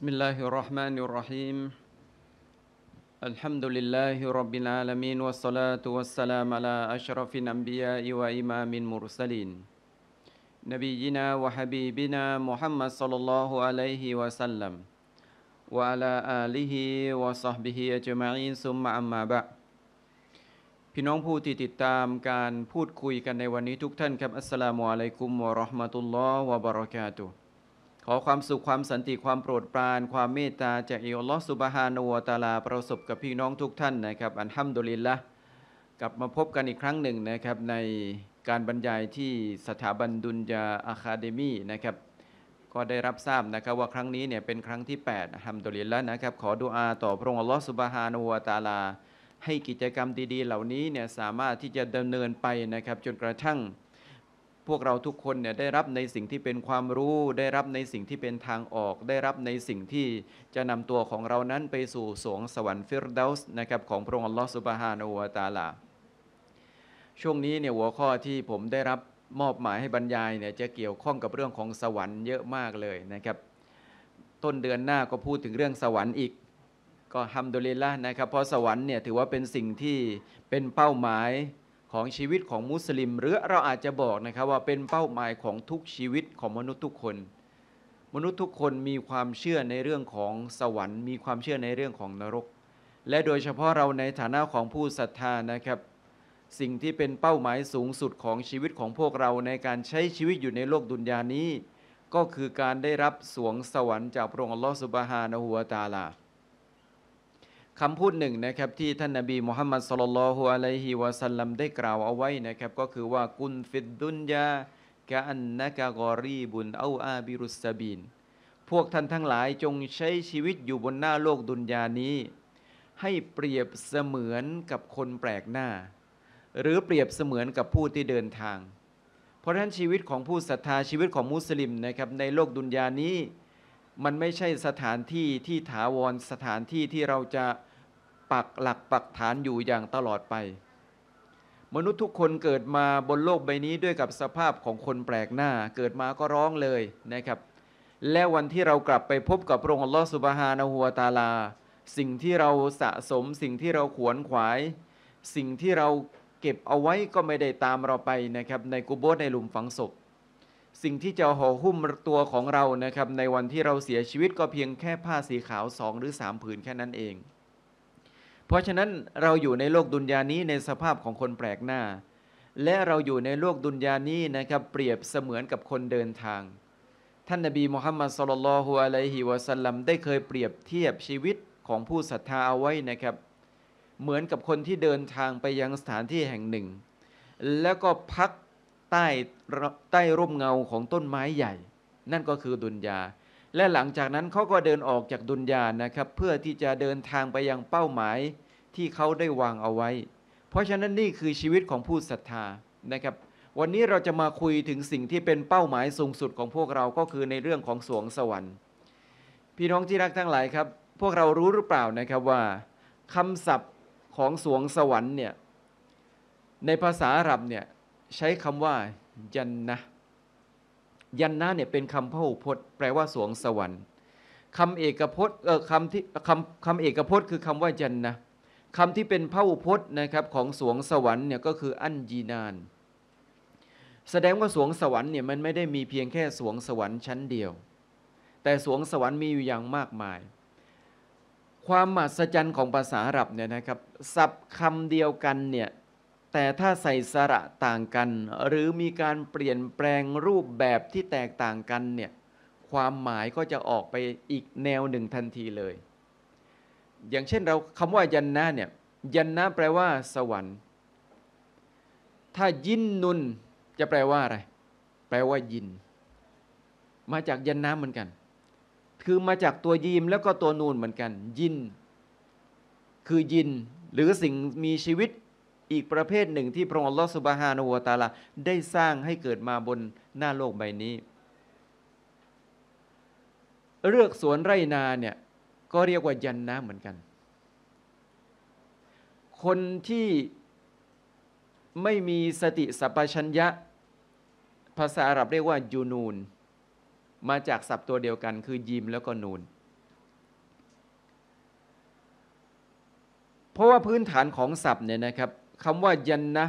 بسم الله الرحمن الرحيم الحمد لله رب العالمين والصلاة والسلام على أشرف الأنبياء وإمام المرسلين نبينا وحبيبنا محمد صلى الله عليه وسلم وعلى آله وصحبه أجمعين ثم أما بعد พี่น้องผู้ที่ติดตามการพูดคุยกันในวันนี้ทุกท่านครับอัสสลามุอะลัยกุมวะเราะห์มะตุลลอฮ์วะบะเราะกาตุฮ์ขอความสุข ความสันติความโปรดปราน ความเมตตาจากอิลลอสุบฮานวตาลาประสบกับพี่น้องทุกท่านนะครับอันฮัมดุลิลละกลับมาพบกันอีกครั้งหนึ่งนะครับ ในการบรรยายที่สถาบันดุนยาอะคาเดมีนะครับก็ได้รับทราบนะครับ ว่าครั้งนี้เนี่ยเป็นครั้งที่8ฮัมดุลิลละนะครับขอดุอาต่อพระองค์อัลลอฮฺสุบฮานวตาลาให้กิจกรรมดีๆ เหล่านี้เนี่ยสามารถที่จะดำเนินไปนะครับจนกระทั่งพวกเราทุกคนเนี่ยได้รับในสิ่งที่เป็นความรู้ ได้รับในสิ่งที่เป็นทางออก ได้รับในสิ่งที่จะนำตัวของเรานั้นไปสู่สวงสวรรค์ฟิรดาสนะครับของพระองค์อัลลอฮฺสุบฮานอวตาลาช่วงนี้เนี่ยหัวข้อที่ผมได้รับมอบหมายให้บรรยายเนี่ยจะเกี่ยวข้องกับเรื่องของสวรรค์เยอะมากเลยนะครับ ต้นเดือนหน้าก็พูดถึงเรื่องสวรรค์อีกก็ฮัมดุลิลละนะครับเพราะสวรรค์เนี่ยถือว่าเป็นสิ่งที่เป็นเป้าหมายของชีวิตของมุสลิมหรือเราอาจจะบอกนะครับว่าเป็นเป้าหมายของทุกชีวิตของมนุษย์ทุกคน มนุษย์ทุกคนมีความเชื่อในเรื่องของสวรรค์มีความเชื่อในเรื่องของนรก และโดยเฉพาะเราในฐานะของผู้ศรัทธานะครับ สิ่งที่เป็นเป้าหมายสูงสุดของชีวิตของพวกเราในการใช้ชีวิตอยู่ในโลกดุนยานี้ ก็คือการได้รับสวงสวรรค์จากพระองค์อัลลอฮฺสุบฮานะฮูวะตาลาคำพูดหนึ่งนะครับที่ท่านนบีมุฮัมมัดสุลลัลฮุอะลัยฮิวะสัลลัมได้กล่าวเอาไว้นะครับก็คือว่ากุนฟิดดุนยากะอันนะกะกอรีบุนเอาอาบิรุสบีนพวกท่านทั้งหลายจงใช้ชีวิตอยู่บนหน้าโลกดุนยานี้ ให้เปรียบเสมือนกับคนแปลกหน้า หรือเปรียบเสมือนกับผู้ที่เดินทาง เพราะฉะนั้นชีวิตของผู้ศรัทธาชีวิตของมุสลิมนะครับในโลกดุนยานี้ มันไม่ใช่สถานที่ที่ถาวรสถานที่ที่เราจะปักหลักปักฐานอยู่อย่างตลอดไป มนุษย์ทุกคนเกิดมาบนโลกใบนี้ด้วยกับสภาพของคนแปลกหน้า เกิดมาก็ร้องเลยนะครับ และวันที่เรากลับไปพบกับพระองค์ลอสุบฮานาหัวตาลา สิ่งที่เราสะสมสิ่งที่เราขวนขวาย สิ่งที่เราเก็บเอาไว้ก็ไม่ได้ตามเราไปนะครับในกุโบสในหลุมฝังศพ สิ่งที่จะห่อหุ้มตัวของเรานะครับในวันที่เราเสียชีวิตก็เพียงแค่ผ้าสีขาวสองหรือสามผืนแค่นั้นเองเพราะฉะนั้นเราอยู่ในโลกดุนยานี้ในสภาพของคนแปลกหน้า และเราอยู่ในโลกดุนยานี้นะครับเปรียบเสมือนกับคนเดินทาง ท่านนบีมุฮัมมัดสุลลัลฮุอะลัยฮิวะสัลลัมได้เคยเปรียบเทียบชีวิตของผู้ศรัทธาเอาไว้นะครับเหมือนกับคนที่เดินทางไปยังสถานที่แห่งหนึ่ง แล้วก็พักใต้ใต้ร่มเงาของต้นไม้ใหญ่ นั่นก็คือดุนยาและหลังจากนั้นเขาก็เดินออกจากดุนยานะครับ เพื่อที่จะเดินทางไปยังเป้าหมายที่เขาได้วางเอาไว้ เพราะฉะนั้นนี่คือชีวิตของผู้ศรัทธานะครับ วันนี้เราจะมาคุยถึงสิ่งที่เป็นเป้าหมายสูงสุดของพวกเราก็คือในเรื่องของสวงสวรรค์พี่น้องที่รักทั้งหลายครับ พวกเรารู้หรือเปล่านะครับว่า คำศัพท์ของสวงสวรรค์เนี่ยในภาษาอาหรับเนี่ยใช้คำว่ายันนะยันนะเนี่ยเป็นคำพหูพจน์แปลว่าสวงสวรรค์คำเอกพจน์เออคำที่คำคำเอกพจน์คือคำว่ายันนะคำที่เป็นพหูพจน์นะครับของสวงสวรรค์เนี่ยก็คืออัญญีนาน แสดงว่าสวงสวรรค์เนี่ยมันไม่ได้มีเพียงแค่สวงสวรรค์ชั้นเดียว แต่สวงสวรรค์มีอยู่อย่างมากมาย ความมหัศจรรย์ของภาษาอาหรับเนี่ยนะครับศัพท์คำเดียวกันเนี่ยแต่ถ้าใส่สระต่างกัน หรือมีการเปลี่ยนแปลงรูปแบบที่แตกต่างกันเนี่ยความหมายก็จะออกไปอีกแนวหนึ่งทันทีเลย อย่างเช่นเราคำว่า ยันนะเนี่ยยันนะแปลว่า สวรรค์ ถ้ายินนุนจะแปลว่าอะไรแปลว่า ยิน มาจากยันนะเหมือนกัน คือมาจากตัวยีมแล้วก็ตัวนูนเหมือนกัน ยิน คือยินหรือสิ่งมีชีวิตอีกประเภทหนึ่งที่พระองค์ลอสุบฮานวตาลาได้สร้างให้เกิดมาบนหน้าโลกใบนี้ เลือกสวนไรนาเนี่ย ก็เรียกว่ายันนะเหมือนกัน คนที่ไม่มีสติสัพพัญญะ ภาษาอาหรับเรียกว่ายูนูน มาจากศัพท์ตัวเดียวกัน คือยิมแล้วก็นูน เพราะว่าพื้นฐานของศัพท์เนี่ยนะครับคำว่ายันนะ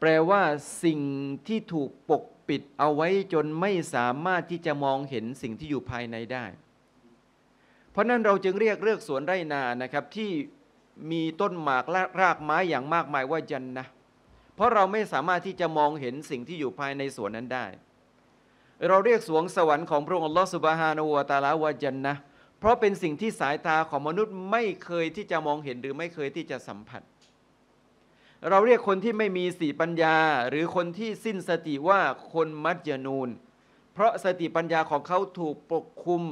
แปลว่าสิ่งที่ถูกปกปิดเอาไว้จนไม่สามารถที่จะมองเห็นสิ่งที่อยู่ภายในได้ เพราะนั้นเราจึงเรียกเลือกสวนไร่นานะครับ ที่มีต้นหมาก รากไม้อย่างมากมายว่า ยันนะเพราะเราไม่สามารถที่จะมองเห็นสิ่งที่อยู่ภายในสวนนั้นได้ เราเรียกสวงสวรรค์ของพระองค์ลอสุบฮานูวตาลาวายันนะเพราะเป็นสิ่งที่สายตาของมนุษย์ไม่เคยที่จะมองเห็นหรือไม่เคยที่จะสัมผัสเราเรียกคนที่ไม่มีสติปัญญาหรือคนที่สิ้นสติว่าคนมัจยนูน เพราะสติปัญญาของเขาถูกปกคุม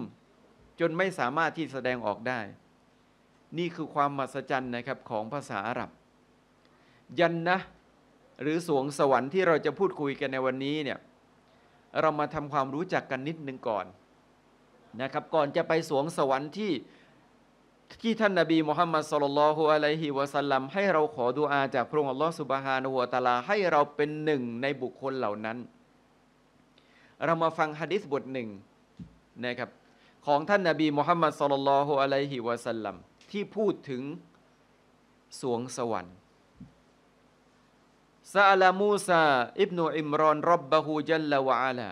จนไม่สามารถที่แสดงออกได้ นี่คือความมหัศจรรย์นะครับของภาษาอาหรับ ยันนะหรือสวงสวรรค์ที่เราจะพูดคุยกันในวันนี้เนี่ยเรามาทำความรู้จักกันนิดนึงก่อนนะครับ ก่อนจะไปสวงสวรรค์ที่ที่ท่านนาบีมุฮัมมัดสุลลัลฮุอะลัยฮิวะสัลลัมให้เราขอดุอาจากพระองค์อัลลอฮ์สุบฮานะฮุวตาลาให้เราเป็นหนึ่งในบุคคลเหล่านั้น เรามาฟังฮะดิษบทหนึ่งนะครับ ของท่านนาบีมุฮัมมัดสุลลัลฮุอะลัยฮิวะสัลลัมที่พูดถึงสวงสวรรค์ซาลามูซาอิบนูอิมรอนรับบะฮูจัลลวะอาลา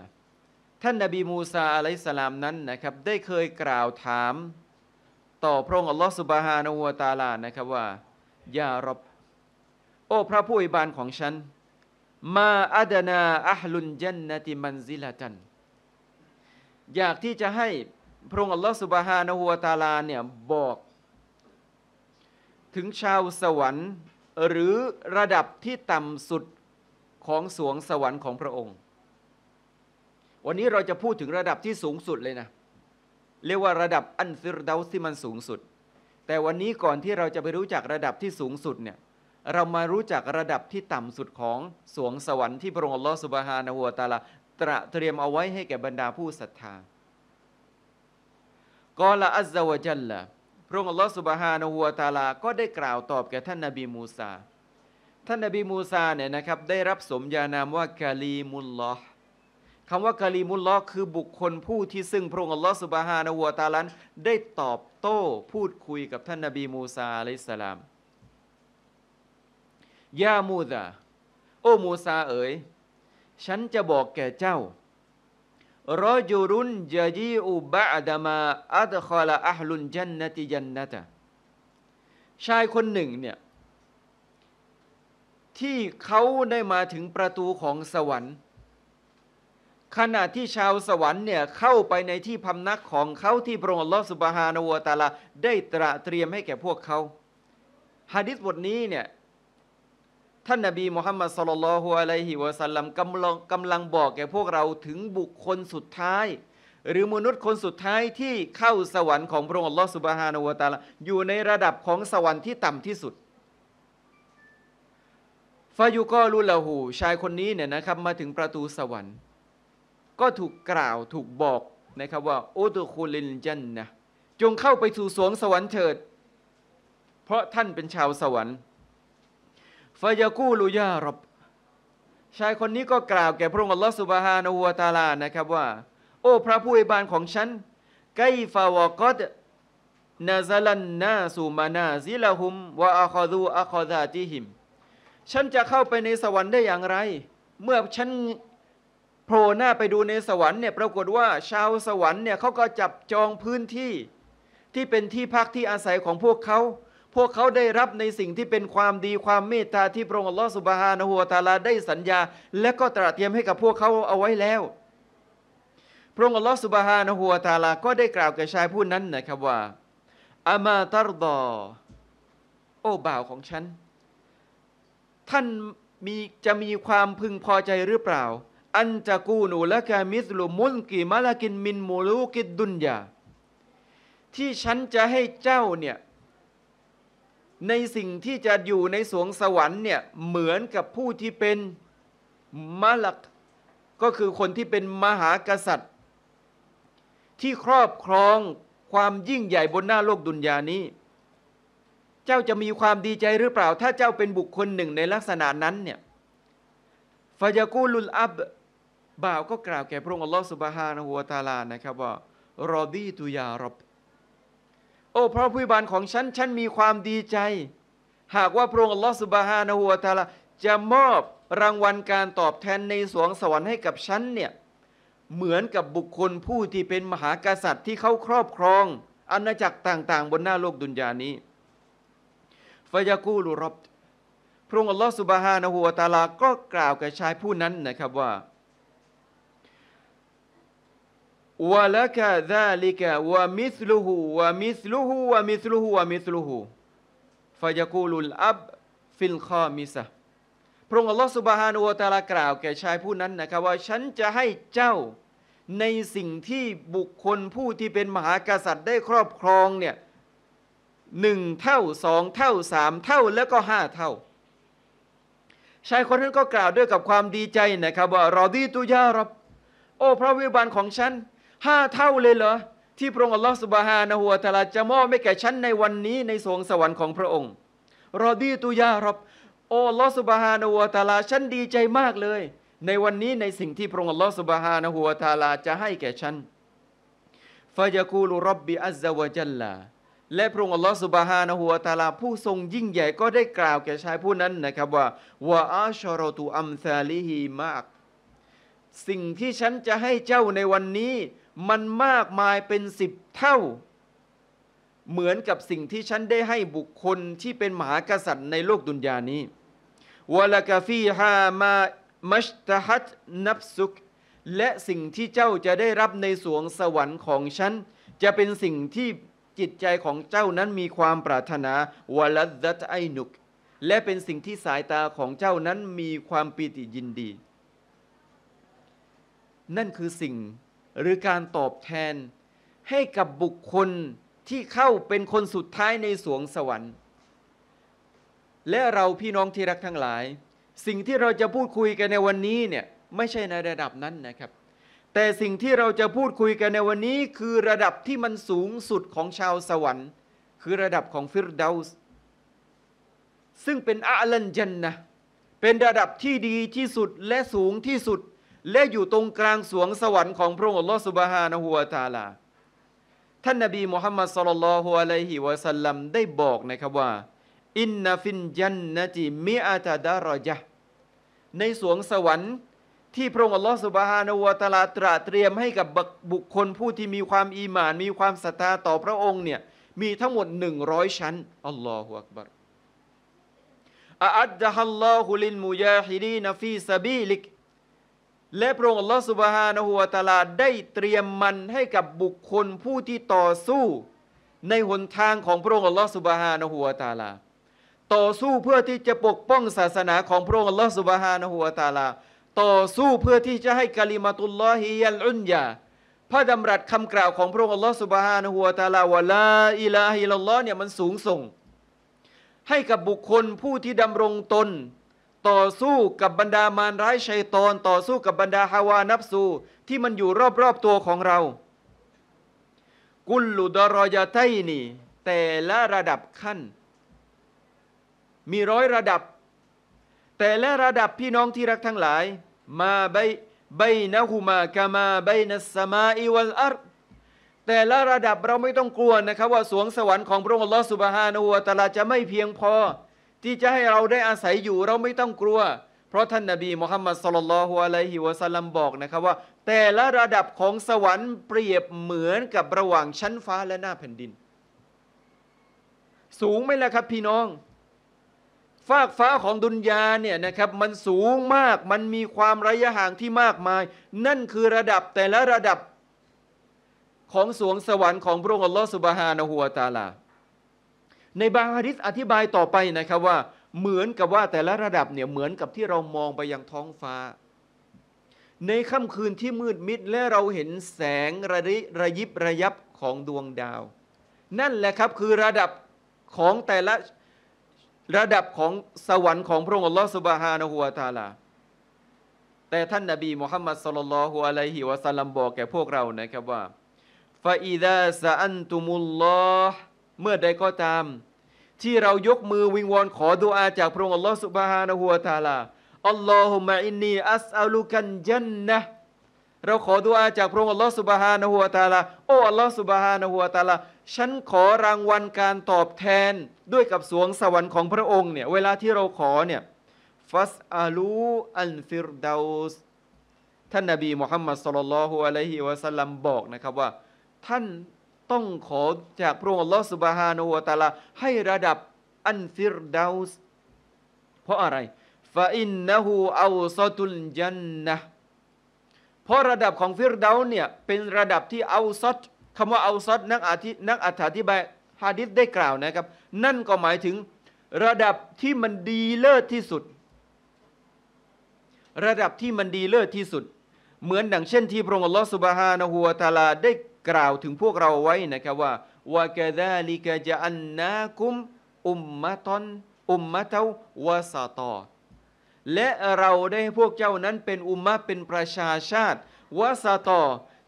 ท่านนาบีมูซาอะลัยสลามนั้นนะครับได้เคยกล่าวถามต่อพระองค์อัลลอฮฺสุบฮานาหัวตาลา นะครับว่ายารบ โอ้พระผู้อิบานของฉันมาอัดนาอัลลุนจันนติมันซิลาจัน อยากที่จะให้พระองค์อัลลอฮฺสุบฮานาหัวตาลา เนี่ย บอก ถึงชาวสวรรค์หรือระดับที่ต่ำสุดของสวงสวรรค์ของพระองค์ วันนี้เราจะพูดถึงระดับที่สูงสุดเลยนะเรียกว่าระดับอันซิรดาที่มันสูงสุด แต่วันนี้ก่อนที่เราจะไปรู้จักระดับที่สูงสุดเนี่ย เรามารู้จักระดับที่ต่ำสุดของสวงสวรรค์ที่พระองค์อัลลอฮฺสุบฮานาหัวตาลาตระเตรียมเอาไว้ให้แก่บรรดาผู้ศรัทธา กอละอัลวะจัลละพระองค์อัลลอฮฺสุบฮานาหัวตาลาก็ได้กล่าวตอบแก่ท่านนบีมูซาท่านนบีมูซาเนี่ยนะครับได้รับสมญานามว่ากาลีมุลลอห์คำว่ากาลีมุลลอคือบุคคลผู้ที่ซึ่งพระองค์อัลลอฮฺสุบฮานาหัวตาลันได้ตอบโต้พูดคุยกับท่านนาบีมูซาอะลัยสลาม ยามูซาโอ้มูซาเอ๋ย ฉันจะบอกแก่เจ้า รอจูรุนยาจีอูบะดามาอัตคอลาอัลลุนจันนติยันนตะ ชายคนหนึ่งเนี่ย ที่เขาได้มาถึงประตูของสวรรค์ขณะที่ชาวสวรรค์เนี่ยเข้าไปในที่พำนักของเขาที่พระองค์ลอสุบฮานวตาลาได้ตระเตรียมให้แก่พวกเขาฮะดิษบทนี้เนี่ยท่านนาบีมุฮัมมัดสลลัลฮุอะลัยฮิวะสัลลัมกำลังกำลังบอกแก่พวกเราถึงบุคคลสุดท้าย หรือมนุษย์คนสุดท้ายที่เข้าสวรรค์ของพระองค์ลอสุบฮานวตาลาอยู่ในระดับของสวรรค์ที่ต่ำที่สุดฟายุกอลุลาหูชายคนนี้เนี่ยนะครับมาถึงประตูสวรรค์ก็ถูกกล่าวถูกบอกนะครับว่าอุตุคูลินจันนะ จงเข้าไปสู่สวงสวรรค์เถิด เพราะท่านเป็นชาวสวรรค์ฟายากูลุยารบ ชายคนนี้ก็กล่าวแก่พระองค์อัลลอฮฺสุบฮานาหัวตาลานะครับว่า โอ้พระผู้อวยบานของฉันไกฟาวกอดนาซาลันนาสูมานาซิลาฮุมวะอาคอดูอาคอดาติหิม ฉันจะเข้าไปในสวรรค์ได้อย่างไร เมื่อฉันโผล่หน้าไปดูในสวรรค์เนี่ยปรากฏว่าชาวสวรรค์เนี่ยเขาก็จับจองพื้นที่ที่เป็นที่พักที่อาศัยของพวกเขา พวกเขาได้รับในสิ่งที่เป็นความดีความเมตตาที่พระองค์อัลลอฮฺสุบฮานะฮัวตาลาได้สัญญา และก็ตรัสเตรียมให้กับพวกเขาเอาไว้แล้ว พระองค์อัลลอฮฺสุบฮานะฮัวตาลาก็ได้กล่าวแก่ชายผู้นั้นนะครับว่าอามาตารดอโอ้บ่าวของฉัน ท่านมีจะมีความพึงพอใจหรือเปล่าอันจะกูนูละกามิสลุมุลกีมาลากินมินมูลูกิดดุนยาที่ฉันจะให้เจ้าเนี่ยในสิ่งที่จะอยู่ในสวงสวรรค์เนี่ยเหมือนกับผู้ที่เป็นมาลักก็คือคนที่เป็นมหากษัตริย์ ที่ครอบครองความยิ่งใหญ่บนหน้าโลกดุนยานี้ เจ้าจะมีความดีใจหรือเปล่า ถ้าเจ้าเป็นบุคคลหนึ่งในลักษณะนั้นเนี่ยฟยากูลุลอับบ่าวก็กล่าวแก่พระองค์อัลลอฮฺสุบฮานะฮัวตาลานะครับว่า รอดีตุยารบโอ้พระผู้บานของฉัน ฉันมีความดีใจ หากว่าพระองค์อัลลอฮฺสุบฮานะฮัวตาลาจะมอบรางวัลการตอบแทนในสวงสวรรค์ให้กับฉันเนี่ยเหมือนกับบุคคลผู้ที่เป็นมหากษัตริย์ที่เขาครอบครองอาณาจักรต่างๆบนหน้าโลกดุนยานี้ ฟยากูลุรับพระองค์อัลลอฮฺสุบฮานะฮูวะตาลาก็กล่าวกับชายผู้นั้นนะครับว่าวะละกะซาลิกะวะมิสลุฮูวะมิสลุฮูวะมิสลุฮูวะมิสลุฮูฟะยะกูลุลอับฟิลคอมิซะพระองค์อัลลอฮฺสุบฮานูวะตาลากล่าว แก่ชายผู้นั้นนะครับว่าฉันจะให้เจ้าในสิ่งที่บุคคลผู้ที่เป็นมหากษัตริย์ได้ครอบครองเนี่ยหนึ่งเท่าสอง เท่าสาม เท่าแล้วก็ห้าเท่า ชายคนนั้นก็กล่าวด้วยกับความดีใจนะครับ ว่ารอดีตุยารับโอ้พระวิบาลของฉันห้าเท่าเลยเหรอที่พระองค์อัลลอฮฺสุบฮานะฮัวตาลาจะมอบให้แก่ฉันในวันนี้ ในสวงสวรรค์ของพระองค์ รอดีตุยารับโอ้ลอสุบฮานะฮัวตาลาฉันดีใจมากเลย ในวันนี้ในสิ่งที่พระองค์อัลลอฮฺสุบฮานะฮัวตาลาจะให้แก่ฉันฟายากูลุรับบิอัลซาวะจัลลา และพระองค์อัลลอฮฺสุบฮานะฮัวตาลาผู้ทรงยิ่งใหญ่ก็ได้กล่าวแก่ชายผู้นั้นนะครับว่าวะอัชรอตุอัมซาลิฮีมากสิ่งที่ฉันจะให้เจ้าในวันนี้มันมากมายเป็นสิบเท่า เหมือนกับสิ่งที่ฉันได้ให้บุคคลที่เป็นมหากษัตริย์ในโลกดุนยานี้วลากาฟีฮามามัชตะฮัตนับสุกและสิ่งที่เจ้าจะได้รับในสวงสวรรค์ของฉัน จะเป็นสิ่งที่จิตใจของเจ้านั้นมีความปรารถนาวลัดัตไอนุก และเป็นสิ่งที่สายตาของเจ้านั้นมีความปีติยินดี นั่นคือสิ่งหรือการตอบแทนให้กับบุคคลที่เข้าเป็นคนสุดท้ายในสวงสวรรค์ และเราพี่น้องที่รักทั้งหลาย สิ่งที่เราจะพูดคุยกันในวันนี้เนี่ย ไม่ใช่ในระดับนั้นนะครับ แต่สิ่งที่เราจะพูดคุยกันในวันนี้ คือระดับที่มันสูงสุดของชาวสวรรค์ คือระดับของฟิรดาสซึ่งเป็นอาลันจันนะเป็นระดับที่ดีที่สุดและสูงที่สุดและอยู่ตรงกลางสวงสวรรค์ของพระองค์อัลลอฮฺสุบฮานะฮุวาตาลาท่านนบีมุฮัมมัดสลลัลฮุอะลัยฮิวะสัลลัม ได้บอกนะครับว่าอินนาฟินยันนจีมิอาตาดารยะในสวงสวรรค์ที่พระองค์อัลลอฮฺสุบฮานาวตาลาตระเตรียมให้กับบุคคลผู้ที่มีความอีหมาน มีความศรัทธาต่อพระองค์เนี่ยมีทั้งหมด100ชั้นอัลลอฮฺอักบัรอัดดะฮัลลอฮุลินมุยาฮิดีนฟีซาบีลิกและพระองค์อัลลอฮฺสุบฮานะฮูวาตาลาได้เตรียมมันให้กับบุคคลผู้ที่ต่อสู้ ในหนทางของพระองค์อัลลอฮฺสุบฮานะฮูวาตาลา ต่อสู้เพื่อที่จะปกป้องศาสนาของพระองค์อัลลอฮฺสุบฮานะฮูวาตาลา ต่อสู้เพื่อที่จะให้กาลิมาตุลลอฮิยัลอุนยาพระดำรัสคำกล่าวของพระองค์อัลลอฮฺสุบฮานะฮูวาตาลาวะลาอิลาฮิลลอฮ์เนี่ยมันสูงส่ง ให้กับบุคคลผู้ที่ดำรงตนต่อสู้กับบรรดามารร้ายชัยตอนต่อสู้กับบรรดาฮาวานับสูที่มันอยู่รอบๆตัวของเรา กุลลุดรอยาไทนี่แต่ละระดับขั้น มีร้อยระดับ แต่ละระดับพี่น้องที่รักทั้งหลาย มาใบใบนะฮูมากามาใบนัสมาอิวัลอัรแต่ละระดับเราไม่ต้องกลัวนะครับว่าสวงสวรรค์ของพระองค์ลอสุบฮานะูวะตาลาจะไม่เพียงพอที่จะให้เราได้อาศัยอยู่เราไม่ต้องกลัว เพราะท่านนาบีมุฮัมมัดสลลัลฮุอะลัยฮิวะสัลลัมบอกนะครับว่า แต่ละระดับของสวรรค์เปรียบเหมือนกับระหว่างชั้นฟ้าและหน้าแผ่นดิน สูงไหมล่ะครับพี่น้อง ฟากฟ้าของดุนยาเนี่ยนะครับมันสูงมากมันมีความระยะห่างที่มากมาย นั่นคือระดับแต่ละระดับของสวงสวรรค์ของพระองค์อัลลอฮฺสุบฮานะฮุวาตาลาในบางฮะดิษอธิบายต่อไปนะครับว่าเหมือนกับว่าแต่ละระดับเนี่ยเหมือนกับที่เรามองไปยังท้องฟ้า ในค่ำคืนที่มืดมิดและเราเห็นแสงระริระยิบระยับของดวงดาว นั่นแหละครับคือระดับของแต่ละระดับของสวรรค์ของพระองค์อัลลอฮฺสุบฮานะฮูวาตาลาแต่ท่านนาบีมุฮัมมัดสลลัลฮุอะลัยฮิวะสัลลัมบอกแก่พวกเรานะครับว่าฟาอิดาซะอันตุมุลลอฮฺเมื่อใดก็ตาม ที่เรายกมือวิงวอนขอดุอาจากพระองค์อัลลอฮฺสุบฮานะฮูวะตาลาอัลลอฮุมะอินนีอัสอัลุกันยันนะเราขอดุอาจากพระองค์อัลลอฮฺสุบฮานะฮูวะตาลาโอ้อัลลอฮฺสุบฮานะฮูวะตาลาฉันขอรางวัลการตอบแทนด้วยกับสวงสวรรค์ของพระองค์เนี่ยเวลาที่เราขอเนี่ยฟัสอาลูอันฟิรดาสท่านนาบีมุฮัมมัดสุลลัลฮุอะลัยฮิวะสัลลัมบอกนะครับว่า ท่านต้องขอจากพระองค์อัลลอฮฺสุบฮานูวตาลาให้ระดับ อันฟิรดาวส์เพราะอะไรฟาอินนะฮูอัลซอตุลยันนะเพราะระดับของฟิรดาวเนี่ยเป็นระดับที่อัลซอตคำว่าอัลซอตนักอธินักอธิบายฮะดิษได้กล่าวนะครับ นั่นก็หมายถึง ระดับที่มันดีเลิศที่สุด ระดับที่มันดีเลิศที่สุด เหมือนดังเช่นที่พระองค์อัลลอฮฺสุบฮานะฮูวตาลาได้กล่าวถึงพวกเราไว้นะครับว่าวากาดาลิกะจะอันนาคุมอุมมาตอนอุมมาเทวาสาตอและเราได้ให้พวกเจ้านั้นเป็นอุมมะ เป็นประชาชาติวาสาตอ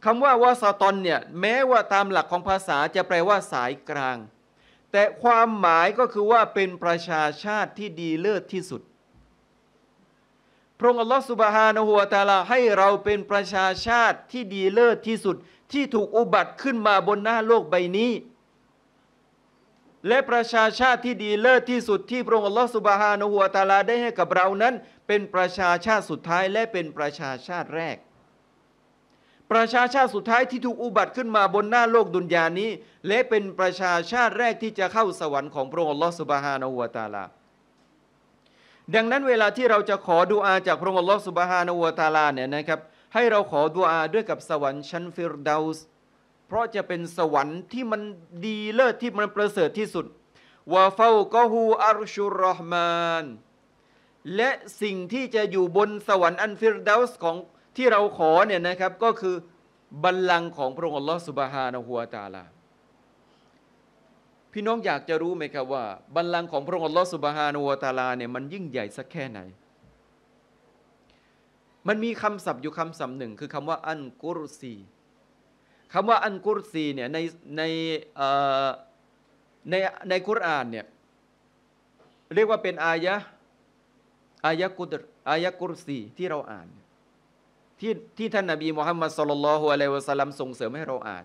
คำว่าวาสตอนเนี่ยแม้ว่าตามหลักของภาษาจะแปลว่าสายกลาง แต่ความหมายก็คือว่าเป็นประชาชาติที่ดีเลิศที่สุด พระองค์อัลลอฮฺสุบฮานะหัวตาลาให้เราเป็นประชาชาติที่ดีเลิศที่สุดที่ถูกอุบัติขึ้นมาบนหน้าโลกใบนี้ และประชาชาติที่ดีเลิศที่สุดที่พระองค์อัลลอฮฺสุบฮานะฮุวาตาลาได้ให้กับเรานั้น เป็นประชาชาติสุดท้ายและเป็นประชาชาติแรก ประชาชาติสุดท้ายที่ถูกอุบัติขึ้นมาบนหน้าโลกดุนยานี้ และเป็นประชาชาติแรกที่จะเข้าสวรรค์ของพระองค์อัลลอฮฺสุบฮานะฮุวาตาลา ดังนั้นเวลาที่เราจะขอดูอาจากพระองค์อัลลอฮฺสุบฮานะฮุวาตาลาเนี่ยนะครับให้เราขอดุอาด้วยกับสวรรค์ชั้นฟิรดาสเพราะจะเป็นสวรรค์ที่มันดีเลิศที่มันประเสริฐที่สุดวาเฝ้าก็ฮูอารชุรห์มาน และสิ่งที่จะอยู่บนสวรรค์อันฟิรดาสของที่เราขอเนี่ยนะครับก็คือบัลลังก์ของพระองค์อัลลอฮฺสุบฮานะฮัวตาลาพี่น้องอยากจะรู้ไหมครับว่า บัลลังก์ของพระองค์อัลลอฮฺสุบฮานะฮัวตาลาเนี่ยมันยิ่งใหญ่สักแค่ไหนมันมีคำศัพท์อยู่คำศัพท์หนึ่ง คือคำว่า อันกุรซีคำว่าอันกุรซีเนี่ยในในในในคุรานเนี่ยเรียกว่าเป็นอายะอายะกุดอายะกุรซีที่เราอ่าน ที่ที่ท่านนาบีมุฮัมมัดสุลลัลฮุอะลัยวะสัลลัมส่งเสริมให้เราอ่าน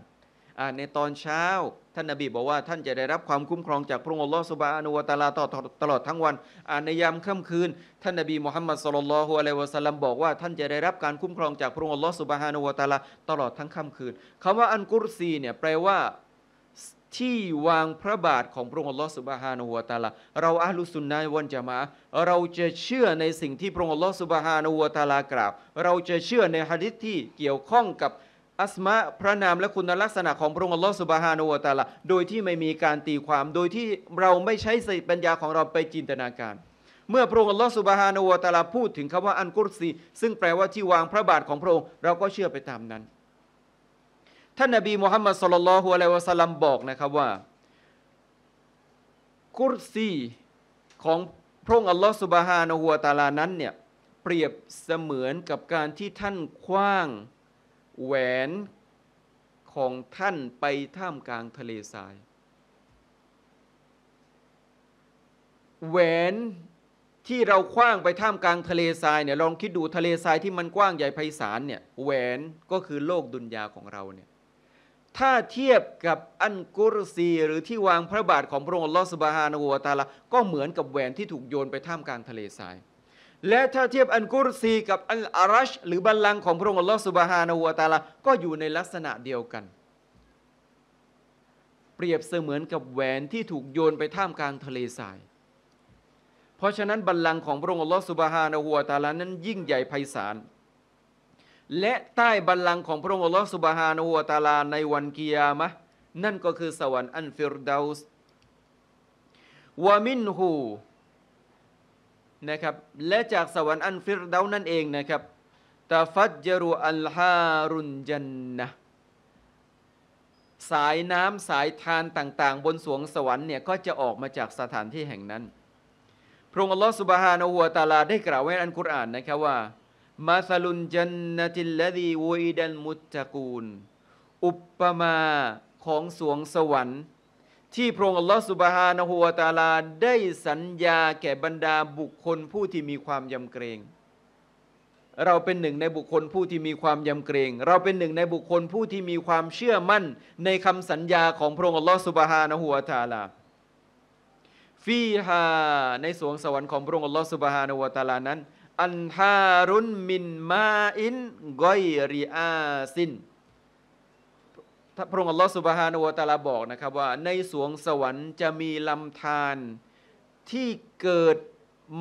ในตอนเช้า ท่านนบีบอกว่า ท่านจะได้รับความคุ้มครองจากพระองค์อัลลอฮฺสุบานุวตาลาตลอดทั้งวันในยามค่ำคืน ท่านนบีมุฮัมมัดสลลัลฮุอะลัยวะสัลลัมบอกว่า ท่านจะได้รับการคุ้มครองจากพระองค์อัลลอฮฺสุบานุวตาลาตลอดทั้งค่ำคืนคำว่าอันกุรซีเนี่ยแปลว่าที่วางพระบาทของพระองค์ลอสุบฮานุวตาลาเราอาลุสุนนะวันจะมา เราจะเชื่อในสิ่งที่พระองค์ลอสุบฮานุวตาลากล่าวเราจะเชื่อในฮะดิษที่เกี่ยวข้องกับอัสมะพระนามและคุณลักษณะของพระองค์อัลลอฮฺสุบฮานุวะตาละโดยที่ไม่มีการตีความ โดยที่เราไม่ใช้สติปัญญาของเราไปจินตนาการ เมื่อพระองค์อัลลอฮฺสุบฮานุวะตาลาพูดถึงคำว่าอันกุรซี ซึ่งแปลว่าที่วางพระบาทของพระองค์ เราก็เชื่อไปตามนั้น ท่านนบีมุฮัมมัดสุลลัลฮุอะลัยวะสัลลัมบอกนะครับว่า กุรซีของพระองค์อัลลอฮฺสุบฮานุวะตาลานั้นเนี่ย เปรียบเสมือนกับการที่ท่านคว้างแหวนของท่านไปท่ามกลางทะเลทรายแหวนที่เราคว้างไปท่ามกลางทะเลทรายเนี่ยลองคิดดูทะเลทรายที่มันกว้างใหญ่ไพศาลเนี่ยแหวนก็คือโลกดุนยาของเราเนี่ยถ้าเทียบกับอันกุรซีหรือที่วางพระบาทของพระองค์ลอสบาฮานอวตาละก็เหมือนกับแหวนที่ถูกโยนไปท่ามกลางทะเลทรายและถ้าเทียบอันกุรซีกับอันอารัชหรือบัลลังก์ของพระองค์อัลลอฮฺสุบฮานาวตาลาก็อยู่ในลักษณะเดียวกัน เปรียบเสมือนกับแหวนที่ถูกโยนไปท่ามกลางทะเลทราย เพราะฉะนั้นบัลลังก์ของพระองค์อัลลอฮฺสุบฮานาวตาลานั้นยิ่งใหญ่ไพศาล และใต้บัลลังก์ของพระองค์อัลลอฮฺสุบฮานาวตาลาในวันกิยามะนั่นก็คือสวรรค์อันฟิรดาส์วามินหูนะครับและจากสวรรค์อันฟิรเดานั่นเองนะครับตาฟัดจรูอัลฮารุนจันนะสายน้ำสายทานต่างๆ บนสวงสวรรค์เนี่ยก็จะออกมาจากสถานที่แห่งนั้น พระองค์อัลลอฮฺสุบฮานาหัวตาลาได้กล่าวไว้ในอันกุรอานนะครับว่า มาซาลุนจันนติลลดีวอดันมุตตะกูล อุปมาของสวงสวรรค์ที่พระองค์อัลลอฮฺสุบฮานะฮูวาตาลาได้สัญญาแก่บรรดาบุคคลผู้ที่มีความยำเกรง เราเป็นหนึ่งในบุคคลผู้ที่มีความยำเกรง เราเป็นหนึ่งในบุคคลผู้ที่มีความเชื่อมั่นในคำสัญญาของพระองค์อัลลอฮฺสุบฮานะฮูวาตาลาฟีฮาในสวงสวรรค์ของพระองค์อัลลอฮฺสุบฮานะฮูวาตาลานั้น อันฮารุนมินมาอินกอยริอาซินพระองค์อัลลอฮฺสุบฮานอวตาลาบอกนะครับว่าในสวงสวรรค์จะมีลำธารที่เกิด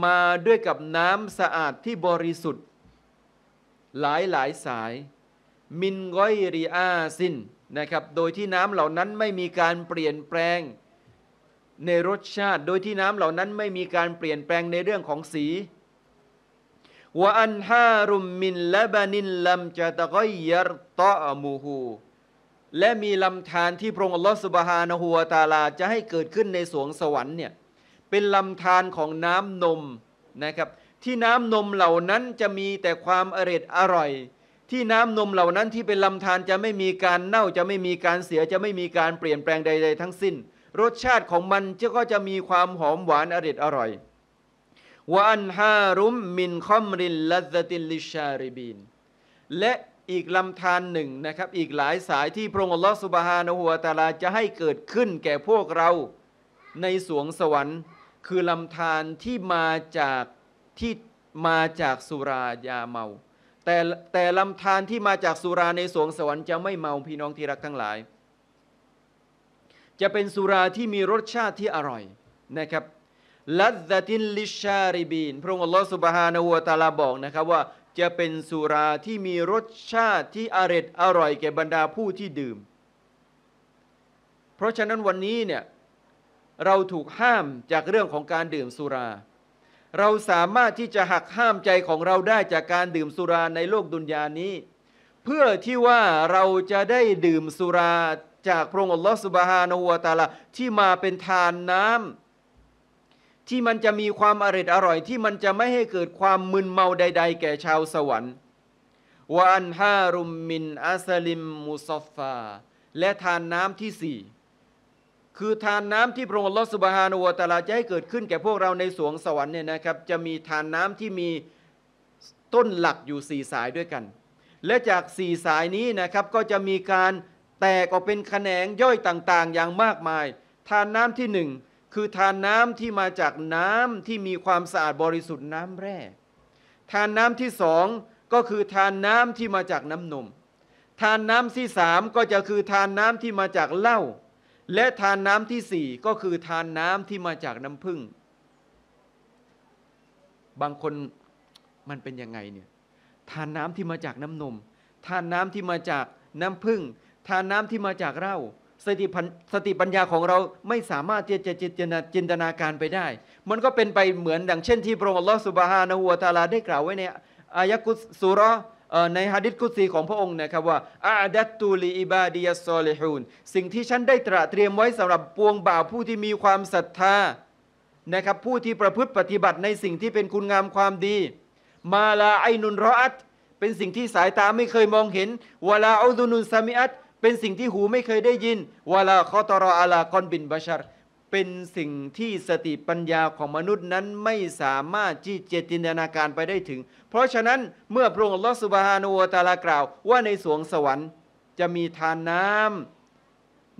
มาด้วยกับน้ำสะอาดที่บริสุทธิ์ หลายหลายสาย มินก้อยริอาซินนะครับโดยที่น้ำเหล่านั้นไม่มีการเปลี่ยนแปลง ในรสชาติ โดยที่น้ำเหล่านั้นไม่มีการเปลี่ยนแปลงในเรื่องของสีวะอันฮารุมมินละบานินลัมจะตะกอยยรตะมูฮูและมีลำธารที่พระองค์อัลลอฮฺสุบฮานะฮัวตาลาจะให้เกิดขึ้นในสวงสวรรค์เนี่ยเป็นลำธารของน้ำนมนะครับ ที่น้ำนมเหล่านั้นจะมีแต่ความอร็ดอร่อย ที่น้ำนมเหล่านั้นที่เป็นลำธารจะไม่มีการเน่าจะไม่มีการเสียจะไม่มีการเปลี่ยนแปลงใด ๆ ทั้งสิ้น รสชาติของมันก็จะมีความหอมหวานอร็ดอร่อยวะอันฮารุมมินคอมรินลัซตินลิชาริบินและอีกลำธารหนึ่งนะครับอีกหลายสายที่พระองค์อัลลอฮฺสุบฮานะหัวตาลาจะให้เกิดขึ้นแก่พวกเราในสวงสวรรค์ คือลำธารที่มาจากที่มาจากสุรายาเมา แต่แต่ลำธารที่มาจากสุราในสวงสวรรค์จะไม่เมาพี่น้องที่รักทั้งหลาย จะเป็นสุราที่มีรสชาติที่อร่อยนะครับ ลัตตินลิชาริบีนพระองค์อัลลอฮฺสุบฮานะหัวตาลาบอกนะครับว่าจะเป็นสุราที่มีรสชาติที่อร็ดอร่อยแก่บรรดาผู้ที่ดื่ม เพราะฉะนั้นวันนี้เนี่ยเราถูกห้ามจากเรื่องของการดื่มสุรา เราสามารถที่จะหักห้ามใจของเราได้จากการดื่มสุราในโลกดุนยานี้ เพื่อที่ว่าเราจะได้ดื่มสุราจากพระองค์อัลลอฮฺสุบฮานาหัวตาลาที่มาเป็นทานน้ำที่มันจะมีความอริดอร่อยที่มันจะไม่ให้เกิดความมึนเมาใด ๆ แก่ชาวสวรรค์วอันฮารุมมินอัสลิมมุซอฟฟา และทานน้ำที่สี่คือทานน้ำที่พระองค์ลอสุบฮานุวตาลาจะให้เกิดขึ้นแก่พวกเราในสวงสวรรค์เนี่ยนะครับ จะมีทานน้ำที่มีต้นหลักอยู่สี่สายด้วยกัน และจากสี่สายนี้นะครับก็จะมีการ แตกออกเป็นแขนงย่อยต่าง ๆ อย่างมากมาย ทานน้ำที่หนึ่งคือทานน้ำที่มาจากน้ำที่มีความสะอาดบริสุทธิ์น้ำแร่ ทานน้ำที่สองก็คือทานน้ำที่มาจากน้ำนม ทานน้ำที่สามก็จะคือทานน้ำที่มาจากเหล้า และทานน้ำที่สี่ก็คือทานน้ำที่มาจากน้ำผึ้งบางคนมันเป็นยังไงเนี่ยทานน้ำที่มาจากน้ำนม ทานน้ำที่มาจากน้ำผึ้งทานน้ำที่มาจากเหล้าสติปัญสติปัญญาของเราไม่สามารถที่จะจินตนาการไปได้ มันก็เป็นไปเหมือน ดังเช่นที่พระองค์อัลลอฮฺสุบฮานะฮุวาตาลาได้กล่าวไว้ในอายะกุสุรในฮะดิษกุศีของพระองค์นะครับว่าอาดัตตูลีอิบาดียสซอลิฮูนสิ่งที่ฉันได้ตระเตรียมไว้สำหรับปวงบ่าวผู้ที่มีความศรัทธานะครับผู้ที่ประพฤติปฏิบัติในสิ่งที่เป็นคุณงามความดี มาลาไอนุนรออัตเป็นสิ่งที่สายตาไม่เคยมองเห็นวลาอูดุนุนซามิอัตเป็นสิ่งที่หูไม่เคยได้ยินวลาคอตรออลากอนบินบาชารเป็นสิ่งที่สติปัญญาของมนุษย์นั้นไม่สามารถที่เจตินนาการไปได้ถึง เพราะฉะนั้นเมื่อพระองค์ลอสุบฮานูตาลากล่าว ว่าในสวงสวรรค์จะมีทานน้ำ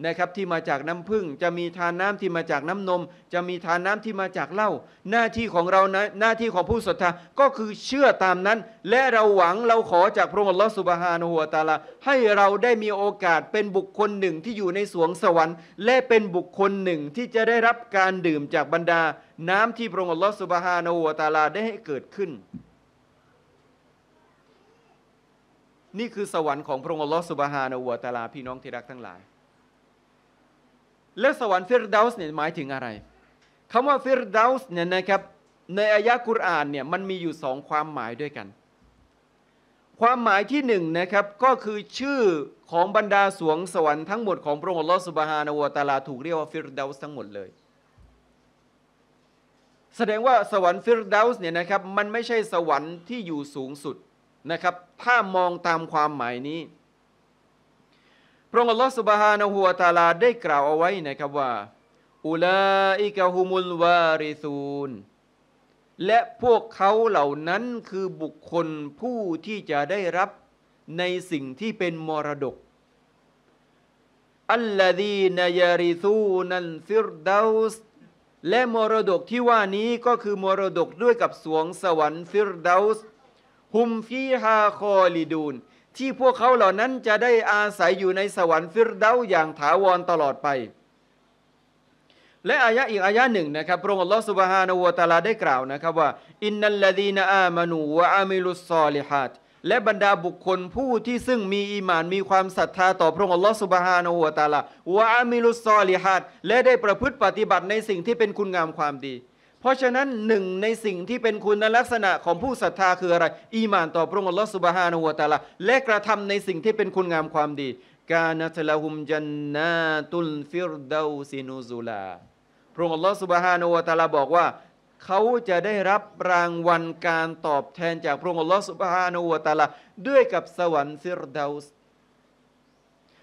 นะครับที่มาจากน้ำผึ้งจะมีทานน้ำที่มาจากน้ำนม จะมีทานน้ำที่มาจากเหล้าหน้าที่ของเรานะหน้าที่ของผู้ศรัทธาก็คือเชื่อตามนั้น และเราหวังเราขอจากพระองค์ลอสุบฮานหัวตาลาให้เราได้มีโอกาสเป็นบุคคลหนึ่งที่อยู่ในสวงสวรรค์ และเป็นบุคคลหนึ่งที่จะได้รับการดื่มจากบรรดา น้ำที่พระองค์ลอสุบฮานหัวตาลาได้ให้เกิดขึ้น นี่คือสวรรค์ของพระองค์ลอสุบฮานหัวตาลาพี่น้องที่รักทั้งหลายแล้วสวรรค์ฟิรดาสเนี่ยหมายถึงอะไร คำว่าฟิรดาส์เนี่ยนะครับในอายะคุรอานเนี่ยมันมีอยู่สองความหมายด้วยกัน ความหมายที่หนึ่งนะครับก็คือชื่อของบรรดาสวงสวรรค์ทั้งหมดของพระองค์ลอสุบฮานาวตาลาถูกเรียกว่าฟิรดาส์ทั้งหมดเลย แสดงว่าสวรรค์ฟิรดาส์เนี่ยนะครับมันไม่ใช่สวรรค์ที่อยู่สูงสุดนะครับ ถ้ามองตามความหมายนี้พระองค์อัลลอฮฺสุบฮาน u Wa ว a ตาลาได้กล่าวเอาไว้นะครับว่า อุลาอิกะฮุมุลวาริซูน และพวกเขาเหล่านั้นคือบุคคลผู้ที่จะได้รับในสิ่งที่เป็นมรดก อัลลดีนยาริซูนันฟิรดาสและมรดกที่ว่านี้ก็คือมรดกด้วยกับสวงสวรรค์ฟิรดาสฮุมฟีฮาคอลิดูนที่พวกเขาเหล่านั้นจะได้อาศัยอยู่ในสวรรค์ฟิรเดาอย่างถาวรตลอดไป และอายะอีกอายะหนึ่งนะครับ พระองค์อัลลอฮฺสุบฮานาวตาลาได้กล่าวนะครับว่า อินนัลลดีนอามานูวะอามิลุสซอลิฮัดและบรรดาบุคคลผู้ที่ซึ่งมีอีมานมีความศรัทธาต่อพระองค์อัลลอฮฺสุบฮานาวตาลาวะอามิลุสซอลิฮัดและได้ประพฤติปฏิบัติในสิ่งที่เป็นคุณงามความดีเพราะฉะนั้นหนึ่งในสิ่งที่เป็นคุณลักษณะของผู้ศรัทธาคืออะไรอีมาน ต่อพระองค์อัลลอฮฺสุบฮานาหัวตาละและกระทำในสิ่งที่เป็นคุณงามความดีกาณัตละหุมจันนาตุลฟิรดาวซินูซูลาพระองค์อัลลอฮฺสุบฮานาหัวตาละบอกว่า เขาจะได้รับรางวัลการตอบแทนจากพระองค์อัลลอฮฺสุบฮานาหัวตาละด้วยกับสวรรค์ฟิรดาวส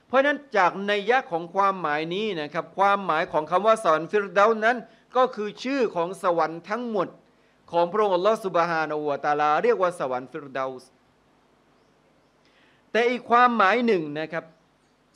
เพราะนั้นจากในยะของความหมายนี้นะครับความหมายของคำว่าสวรรค์ฟิรดานั้นก็คือชื่อของสวรรค์ทั้งหมดของพระองค์อัลลอฮฺสุบฮานาวตาลา เรียกว่าสวรรค์ฟิรดาสแต่อีกความหมายหนึ่งนะครับ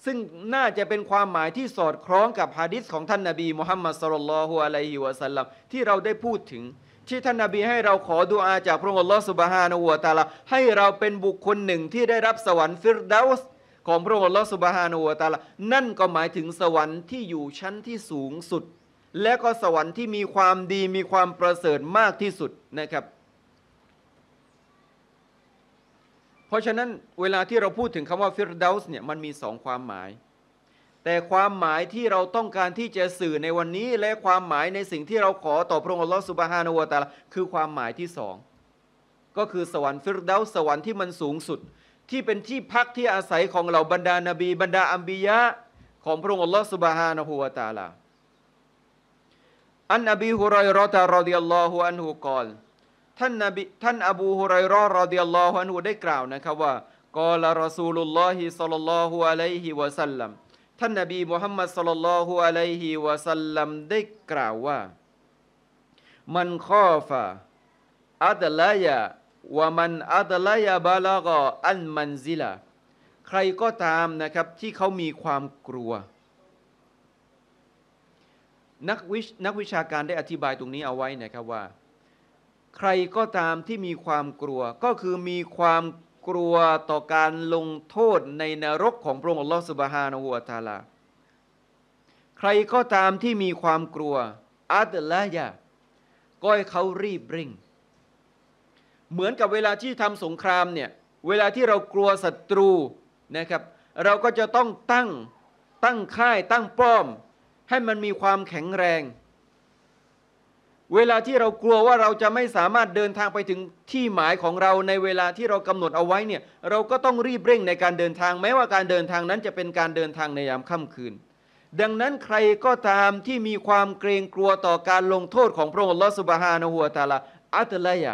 ซึ่งน่าจะเป็นความหมายที่สอดคล้อง กับฮะดิษของท่านนาบีมุฮัมมัดสลลัลฮุอะลัยฮิวะสัลลัมที่เราได้พูดถึง ที่ท่านนาบีให้เราขอดุอาจากพระองค์อัลลอฮฺสุบฮานาวตาลาให้เราเป็นบุคคลหนึ่งที่ได้รับสวรรค์ฟิรดาสของพระองค์อัลลอฮฺสุบฮานุวะตาลานั่นก็หมายถึงสวรรค์ที่อยู่ชั้นที่สูงสุดและก็สวรรค์ที่มีความดีมีความประเสริฐมากที่สุดนะครับ เพราะฉะนั้นเวลาที่เราพูดถึงคำว่าฟิรดาสเนี่ยมันมีสองความหมาย แต่ความหมายที่เราต้องการที่จะสื่อในวันนี้ และความหมายในสิ่งที่เราขอต่อพระองค์อัลลอฮฺสุบฮานาวะตาละคือความหมายที่สอง ก็คือสวรรค์ฟิรดาสสวรรค์ที่มันสูงสุดที่เป็นที่พักที่อาศัยของเหล่าบรรดานาบีบรรดาอัมบียะของพระองค์อัลลอฮฺสุบฮานะฮูวะตาลาอันอบีฮุรอยรอตารดิยัลลอฮุอันฮุกอลท่านนบีท่านอบูฮุรอยรอรดิยัลลอฮุอันฮุได้กล่าวนะครับว่ากอลารอซูลุลลอฮิสัลลัลลอฮุอะลัยฮิวะสัลลัมท่านนบีมุฮัมมัดสัลลัลลอฮุอะลัยฮิวะสัลลัมได้กล่าวว่า มันข้อฟะอัตลายะวะมันอัตลายะบาลากออันมันซิลาใครก็ตามนะครับที่เขามีความกลัวนักวินักวิชาการได้อธิบายตรงนี้เอาไว้นะครับว่า ใครก็ตามที่มีความกลัวก็คือมีความกลัวต่อการลงโทษในนรกของพระองค์อัลลอฮฺสุบฮานาหูอัตาลา ใครก็ตามที่มีความกลัว อัตลายาก็ให้เขารีบรร่ง เหมือนกับเวลาที่ทำสงครามเนี่ยเวลาที่เรากลัวศัตรูนะครับ เราก็จะต้องตั้งตั้งค่ายตั้งป้อมให้มันมีความแข็งแรง เวลาที่เรากลัวว่าเราจะไม่สามารถเดินทางไปถึงที่หมายของเราในเวลาที่เรากำหนดเอาไว้ เนี่ย เราก็ต้องรีบเร่งในการเดินทาง แม้ว่าการเดินทางนั้นจะเป็นการเดินทางในยามค่ำคืน ดังนั้นใครก็ตามที่มีความเกรงกลัวต่อการลงโทษของพระองค์ลอสุบฮานะหัวตาลาอัตลายะ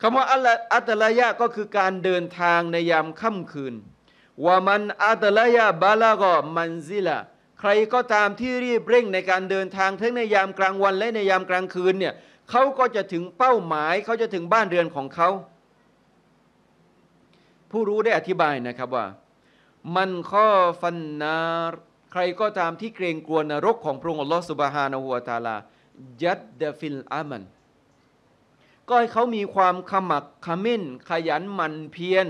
คำว่าอัตลายะก็คือการเดินทางในยามค่ำคืนว่ามันอัตลายะบาลากอมันซิละใครก็ตามที่รีบเร่งในการเดินทางทั้งในยามกลางวัน และในยามกลางคืนเนี่ยเขาก็จะถึงเป้าหมายเขาจะถึงบ้านเรือนของเขา ผู้รู้ได้อธิบายนะครับว่า มันข้อฟันนาใครก็ตามที่เกรงกลัวนรกของพระองค์อัลลอฮฺสุบฮานาหัวตาลายัดเดฟิลอามันก็ให้เขามีความขมักขมิ้นขยันหมั่นเพียร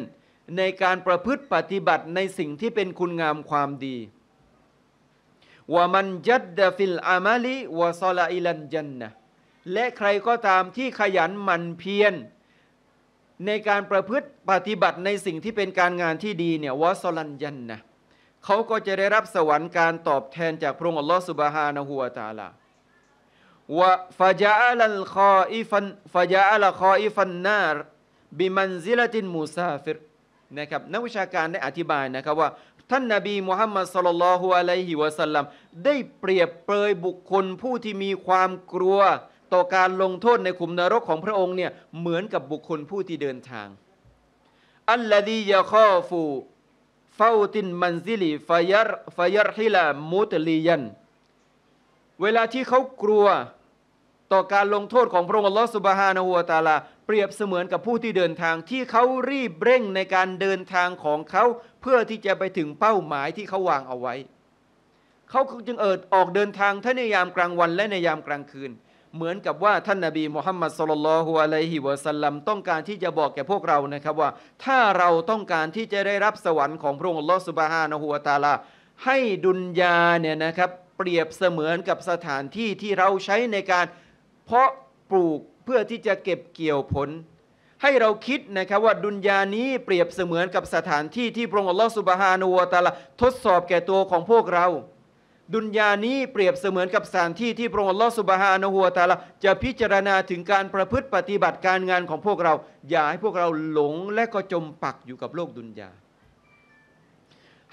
ในการประพฤติปฏิบัติในสิ่งที่เป็นคุณงามความดีว่ามันยัดดฟิลอามาลิวะซอลาอิลันจันนะและใครก็ตามที่ขยันหมั่นเพียรในการประพฤติปฏิบัติในสิ่งที่เป็นการงานที่ดีเนี่ยวะซอลันยันนะเขาก็จะได้รับสวรรค์การตอบแทนจากพระองค์อัลลอฮฺสุบฮานะฮูวาตาลาวะฟะจาลัลคออิฟันฟะจาลคออิฟันนารบิมันซิลตินมูซาฟิรนะครับนักวิชาการได้อธิบายนะครับว่าท่านนาบีมุฮัมมัดสลลัลฮุอะลัยฮิวะสัลลัมได้เปรียบเปรยบุคคลผู้ที่มีความกลัว ต่อการลงโทษในขุมนรกของพระองค์เนี่ยเหมือนกับบุคคลผู้ที่เดินทาง อัลลดียาข้อฟูฟาตินมันซิลีฟายร์ฟายร์ฮิลามุตลียันเวลาที่เขากลัวต่อการลงโทษของพระองค์ลอสุบฮานาหัวตาลา เปรียบเสมือนกับผู้ที่เดินทางที่เขารีบเร่งในการเดินทางของเขา เพื่อที่จะไปถึงเป้าหมายที่เขาวางเอาไว้ เขาจึงเอิดออกเดินทางทั้งในยามกลางวัน และในยามกลางคืน เหมือนกับว่าท่านนาบีมุฮัมมัดสุลลัลฮุอะลัยฮิวะสัลลัมต้องการที่จะบอกแก่พวกเรานะครับว่าถ้าเราต้องการที่จะได้รับสวรรค์ของพระองค์ลอสุบฮานาหัวตาลาให้ดุนยาเนี่ยนะครับเปรียบเสมือนกับสถานที่ที่เราใช้ในการเพาะปลูกเพื่อที่จะเก็บเกี่ยวผล ให้เราคิดนะครับว่าดุนยานี้เปรียบเสมือนกับสถานที่ ที่พระองค์อัลลอฮฺสุบฮานูวตาลาทดสอบแก่ตัวของพวกเรา ดุนยานี้เปรียบเสมือนกับสถานที่ที่พระองค์อัลลอฮฺสุบฮานูวตาลาจะพิจารณาถึงการประพฤติปฏิบัติการงานของพวกเรา อย่าให้พวกเราหลงและก็จมปักอยู่กับโลกดุนยา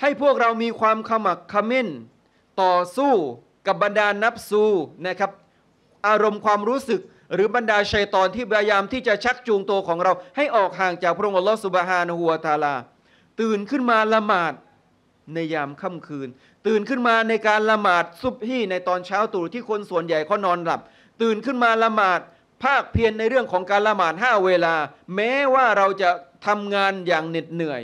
ให้พวกเรามีความขมักขม้น ต่อสู้กับบรรดานับสูนะครับอารมณ์ความรู้สึกหรือบรรดาชัยตอนที่พยายามที่จะชักจูงตัวของเรา ให้ออกห่างจากพระองค์อัลลอฮฺสุบฮานะฮัวตาลาตื่นขึ้นมาละหมาดในยามค่ำคืน ตื่นขึ้นมาในการละหมาดซุบฮีในตอนเช้าตรู่ที่คนส่วนใหญ่เขานอนหลับ ตื่นขึ้นมาละหมาดภาคเพียรในเรื่องของการละหมาดห้าเวลา แม้ว่าเราจะทำงานอย่างเหน็ดเหนื่อย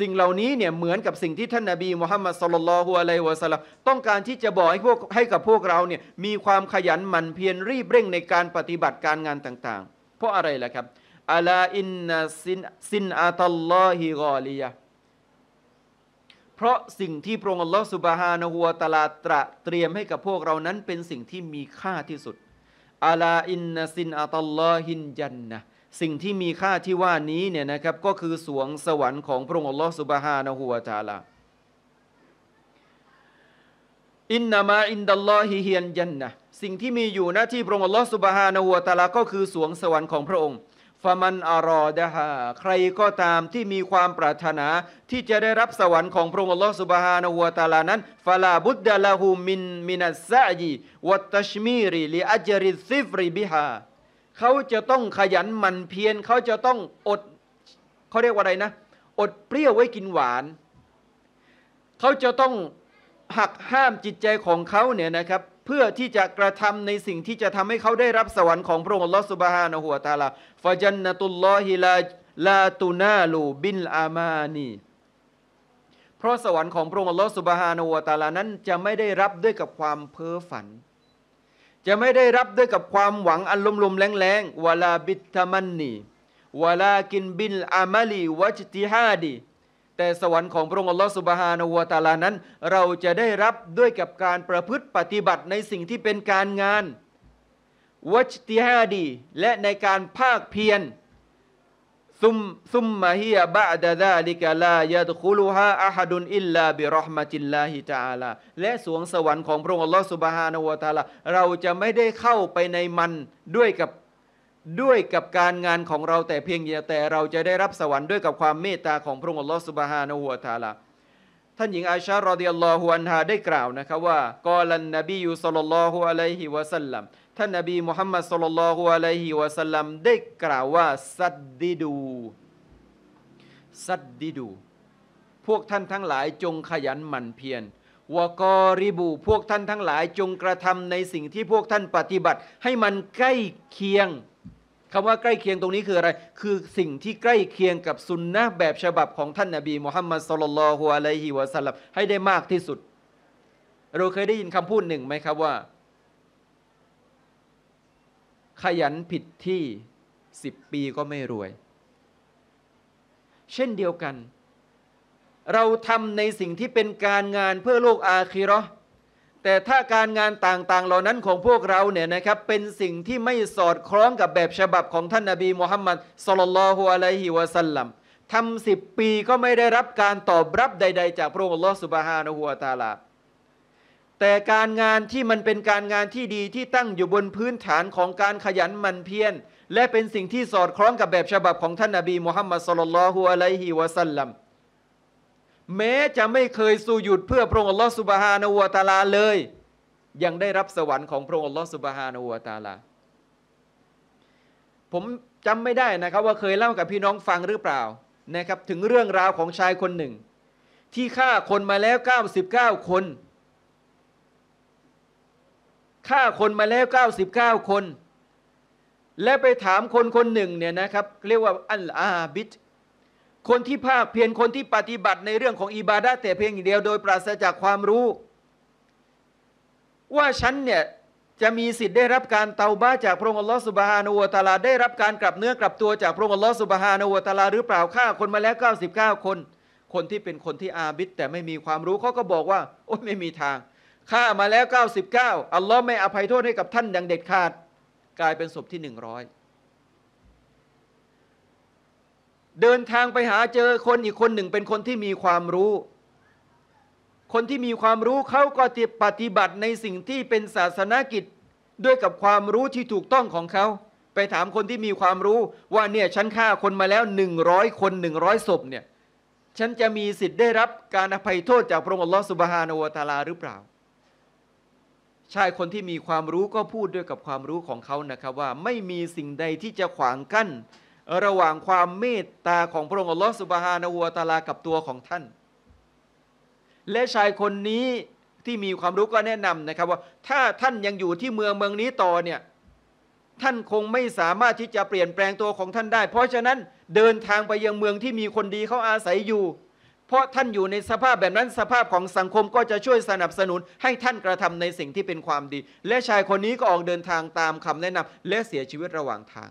สิ่งเหล่านี้เนี่ยเหมือนกับสิ่งที่ท่านนาบีมุฮัมมัดสลลัลฮุอะลัยวะสัลลัมต้องการที่จะบอกให้พวกให้กับพวกเราเนี่ยมีความขยันหมั่นเพียรรีบเร่งในการปฏิบัติการงานต่าง ๆ เพราะอะไรล่ะครับอัลาอินนาซินซินอาตัลลอฮิกอลียะเพราะสิ่งที่พระองค์อัลลอฮฺสุบฮานะฮัวตาลาตระเตรียมให้กับพวกเรานั้นเป็นสิ่งที่มีค่าที่สุดอัลาอินนาซินอัตัลลอฮินจันนะสิ่งที่มีค่าที่ว่านี้เนี่ยนะครับก็คือสวงสวรรค์ของพระองค์อัลลอฮฺสุบฮานะฮุวาตาลา อินนามาอินดัลลอฮิเฮียนยันนะสิ่งที่มีอยู่หน้าที่พระองค์อัลลอฮฺสุบฮานะฮุวาตาลา ก็คือสวงสวรรค์ของพระองค์ ฟามันอารอดะฮาใครก็ตามที่มีความปรารถนาที่จะได้รับสวรรค์ของพระองค์อัลลอฮฺสุบฮานะฮุวาตาลานั้น ฟาลาบุดดะลาหูมินมินัสซาจีวัตตชมีรีลิอัจริซิฟริบิฮาเขาจะต้องขยันหมั่นเพียรเขาจะต้องอดเขาเรียกว่าอะไรนะ อดเปรี้ยวไว้กินหวาน เขาจะต้องหักห้ามจิตใจของเขาเนี่ยนะครับเพื่อที่จะกระทำในสิ่งที่จะทำให้เขาได้รับสวรรค์ของพระองค์ลอสุบฮานะหัวตาลาฟาจันนตุลลอฮิลาลาตูนาลูบินอามานีเพราะสวรรค์ของพระองค์ลอสุบฮานะหัวตาลานั้นจะไม่ได้รับด้วยกับความเพ้อฝันจะไม่ได้รับด้วยกับความหวังอันลมลมแรงงวลาบิทมันนีวลากินบินอามาลีวัจติฮาดีแต่สวรรค์ของพระองค์อัลลอฮฺสุบฮานาวตาลานั้น เราจะได้รับด้วยกับการประพฤติปฏิบัติในสิ่งที่เป็นการงานวัจติฮาดีและในการภาคเพียรซุมซุมมาฮียบะดะดาลิกาลายะดคุลูฮาอาฮัดุนอิลลาบิรอ์มาจินลาฮิจาลาและสวงสวรรค์ของพระองค์อัลลอฮ์สุบฮานาวตาลาเราจะไม่ได้เข้าไปในมันด้วยกับด้วยกับการงานของเราแต่เพียงอย่างแต่เราจะได้รับสวรรค์ด้วยกับความเมตตาของพระองค์อัลลอฮ์สุบฮานาวตาลาท่านหญิงอาชารอดิยัลลอฮุอันฮาได้กล่าวนะครับว่า กอลันนบียูสลลัลลอฮุอะลัยฮิวะสัลลัมท่านนบีมุฮัมมัดสุลลัลฮุอะลัยฮิวะสัลลัมได้กล่าวว่าสัดดิดูสัดดิดู พวกท่านทั้งหลาย จงขยันหมั่นเพียรวกอริบูพวกท่านทั้งหลาย จงกระทำในสิ่งที่พวกท่านปฏิบัติให้มันใกล้เคียง คำว่าใกล้เคียงตรงนี้คืออะไร คือสิ่งที่ใกล้เคียงกับสุนนะแบบฉบับของท่านนาบีมุฮัมมัดสุลลัลฮุอะลัยฮิวะสัลลัมให้ได้มากที่สุด เราเคยได้ยินคำพูดหนึ่งไหมครับว่าขยันผิดที่สิบปีก็ไม่รวย เช่นเดียวกัน เราทำในสิ่งที่เป็นการงานเพื่อโลก อาคีรอแต่ถ้าการงานต่างๆเหล่านั้นของพวกเราเนี่ยนะครับเป็นสิ่งที่ไม่สอดคล้องกับแบบฉบับของท่านนาบีมุฮัมมัดสลลัลฮุอะลัยฮิวะสัลลัมทำสิบปีก็ไม่ได้รับการตอบรับใด ๆ จากพระองค์ลอสุบฮานะฮุวาตาลาแต่การงานที่มันเป็นการงานที่ดีที่ตั้งอยู่บนพื้นฐานของการขยันหมั่นเพียรและเป็นสิ่งที่สอดคล้องกับแบบฉบับของท่านนบีมุฮัมมัดสลลัลฮุอะลัยฮิวะสัลลัมแม้จะไม่เคยสู้หยุดเพื่อพระองค์อัลลอฮฺสุบฮานาวตาลาเลย ยังได้รับสวรรค์ของพระองค์อัลลอฮฺสุบฮานาวตาลาผมจำไม่ได้นะครับว่าเคยเล่ากับพี่น้องฟังหรือเปล่านะครับ ถึงเรื่องราวของชายคนหนึ่ง ที่ฆ่าคนมาแล้ว 99 คนฆ่าคนมาแล้ว 99 คน และไปถามคนคนหนึ่งเนี่ยนะครับเรียกว่าอัลอาบิดคนที่ภาค เพียรคนที่ปฏิบัติในเรื่องของอิบาดะแต่เพียงอย่างเดียวโดยปราศจากความรู้ ว่าฉันเนี่ยจะมีสิทธิ์ได้รับการเตาบ้าจากพระองค์อัลลอฮฺสุบฮานูวตาลาได้รับการกลับเนื้อกลับตัวจากพระองค์อัลลอฮฺสุบฮานูวตาลาหรือเปล่าฆ่าคนมาแล้ว 99 คน คนที่เป็นคนที่อาบิดแต่ไม่มีความรู้เขาก็บอกว่าโอ้ไม่มีทางฆ่ามาแล้ว 99 อัลลอฮ์ไม่อภัยโทษให้กับท่านอย่างเด็ดขาด กลายเป็นศพที่ 100 เดินทางไปหาเจอคนอีกคนหนึ่งเป็นคนที่มีความรู้ คนที่มีความรู้เขาก็ปฏิบัติในสิ่งที่เป็นศาสนกิจ ด้วยกับความรู้ที่ถูกต้องของเขา ไปถามคนที่มีความรู้ว่าเนี่ยฉันฆ่าคนมาแล้ว 100 คน 100ศพเนี่ยฉันจะมีสิทธิ์ได้รับการอภัยโทษ จากพระองค์อัลลอฮฺสุบฮานาวตาลาหรือเปล่าใช่คนที่มีความรู้ก็พูดด้วยกับความรู้ของเขานะครับว่าไม่มีสิ่งใดที่จะขวางกั้น ระหว่างความเมตตาของพระองค์อัลลอฮฺสุบฮานาหัวตาลากับตัวของท่าน และชายคนนี้ที่มีความรู้ก็แนะนำนะครับว่า ถ้าท่านยังอยู่ที่เมืองเมืองนี้ต่อเนี่ยท่านคงไม่สามารถที่จะเปลี่ยนแปลงตัวของท่านได้ เพราะฉะนั้นเดินทางไปยังเมืองที่มีคนดีเขาอาศัยอยู่เพราะท่านอยู่ในสภาพแบบนั้นสภาพของสังคมก็จะช่วยสนับสนุนให้ท่านกระทำในสิ่งที่เป็นความดี และชายคนนี้ก็ออกเดินทางตามคำแนะนำและเสียชีวิตระหว่างทาง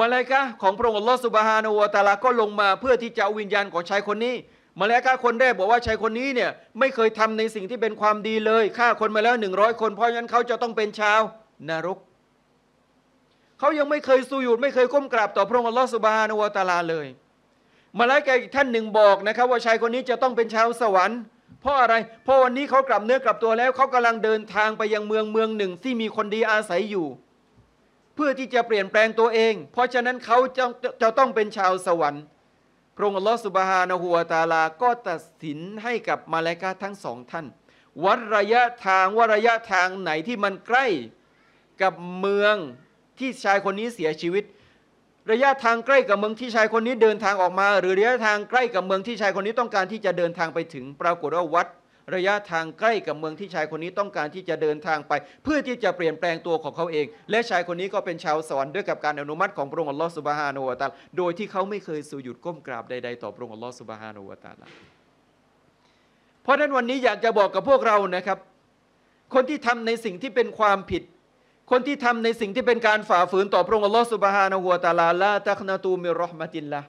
มาเลกะของพระองค์ลอสุบฮานวตาลาก็ลงมาเพื่อที่จะเอาวิญญาณของชายคนนี้ มาเลกะคนแรกบอกว่าชายคนนี้เนี่ยไม่เคยทำในสิ่งที่เป็นความดีเลยฆ่าคนมาแล้วหนึ่งร้อยคน เพราะฉะนั้นเขาจะต้องเป็นชาว นรกเขายังไม่เคยสูยุดไม่เคยก้มกราบต่อพระองค์อัลลอฮฺสุบานวตาลาเลย มาล้ยกาอีกท่านหนึ่งบอกนะครับ ว่าชายคนนี้จะต้องเป็นชาวสวรรค์ เพราะอะไรเพราะวันนี้เขากลับเนื้อกลับตัวแล้ว เขากำลังเดินทางไปยังเมืองเมืองหนึ่งที่มีคนดีอาศัยอยู่ เพื่อที่จะเปลี่ยนแปลงตัวเอง เพราะฉะนั้นเขาจะจะต้องเป็นชาวสวรรค์พระองค์อัลลอฮฺสุบฮานะหัวตาลาก็ตัดสินให้กับมาลายกาทั้งสองท่านวัดระยะทางว่าระยะทางไหนที่มันใกล้กับเมืองที่ชายคนนี้เสียชีวิต ระยะทางใกล้กับเมืองที่ชายคนนี้เดินทางออกมา หรือระยะทางใกล้กับเมืองที่ชายคนนี้ต้องการที่จะเดินทางไปถึงปรากฏว่าวัด ระยะทางใกล้กับเมืองที่ชายคนนี้ต้องการที่จะเดินทางไป เพื่อที่จะเปลี่ยนแปลงตัวของเขาเอง และชายคนนี้ก็เป็นชาวสวรรค์ด้วยกับการอนุมัติของพระองค์อัลลอฮฺสุบฮานุวาตาลโดยที่เขาไม่เคยสูญหยุดก้มกราบใดๆต่อพระองค์อัลลอฮฺสุบฮานุวาตาลเพราะฉะนั้นวันนี้อยากจะบอกกับพวกเรานะครับ คนที่ทำในสิ่งที่เป็นความผิดคนที่ทำในสิ่งที่เป็นการฝ่าฝืนต่อพระองค์อัลลอฮฺสุบฮานะหัวตาลาลาตักนาตูมิรอห์มะจินละ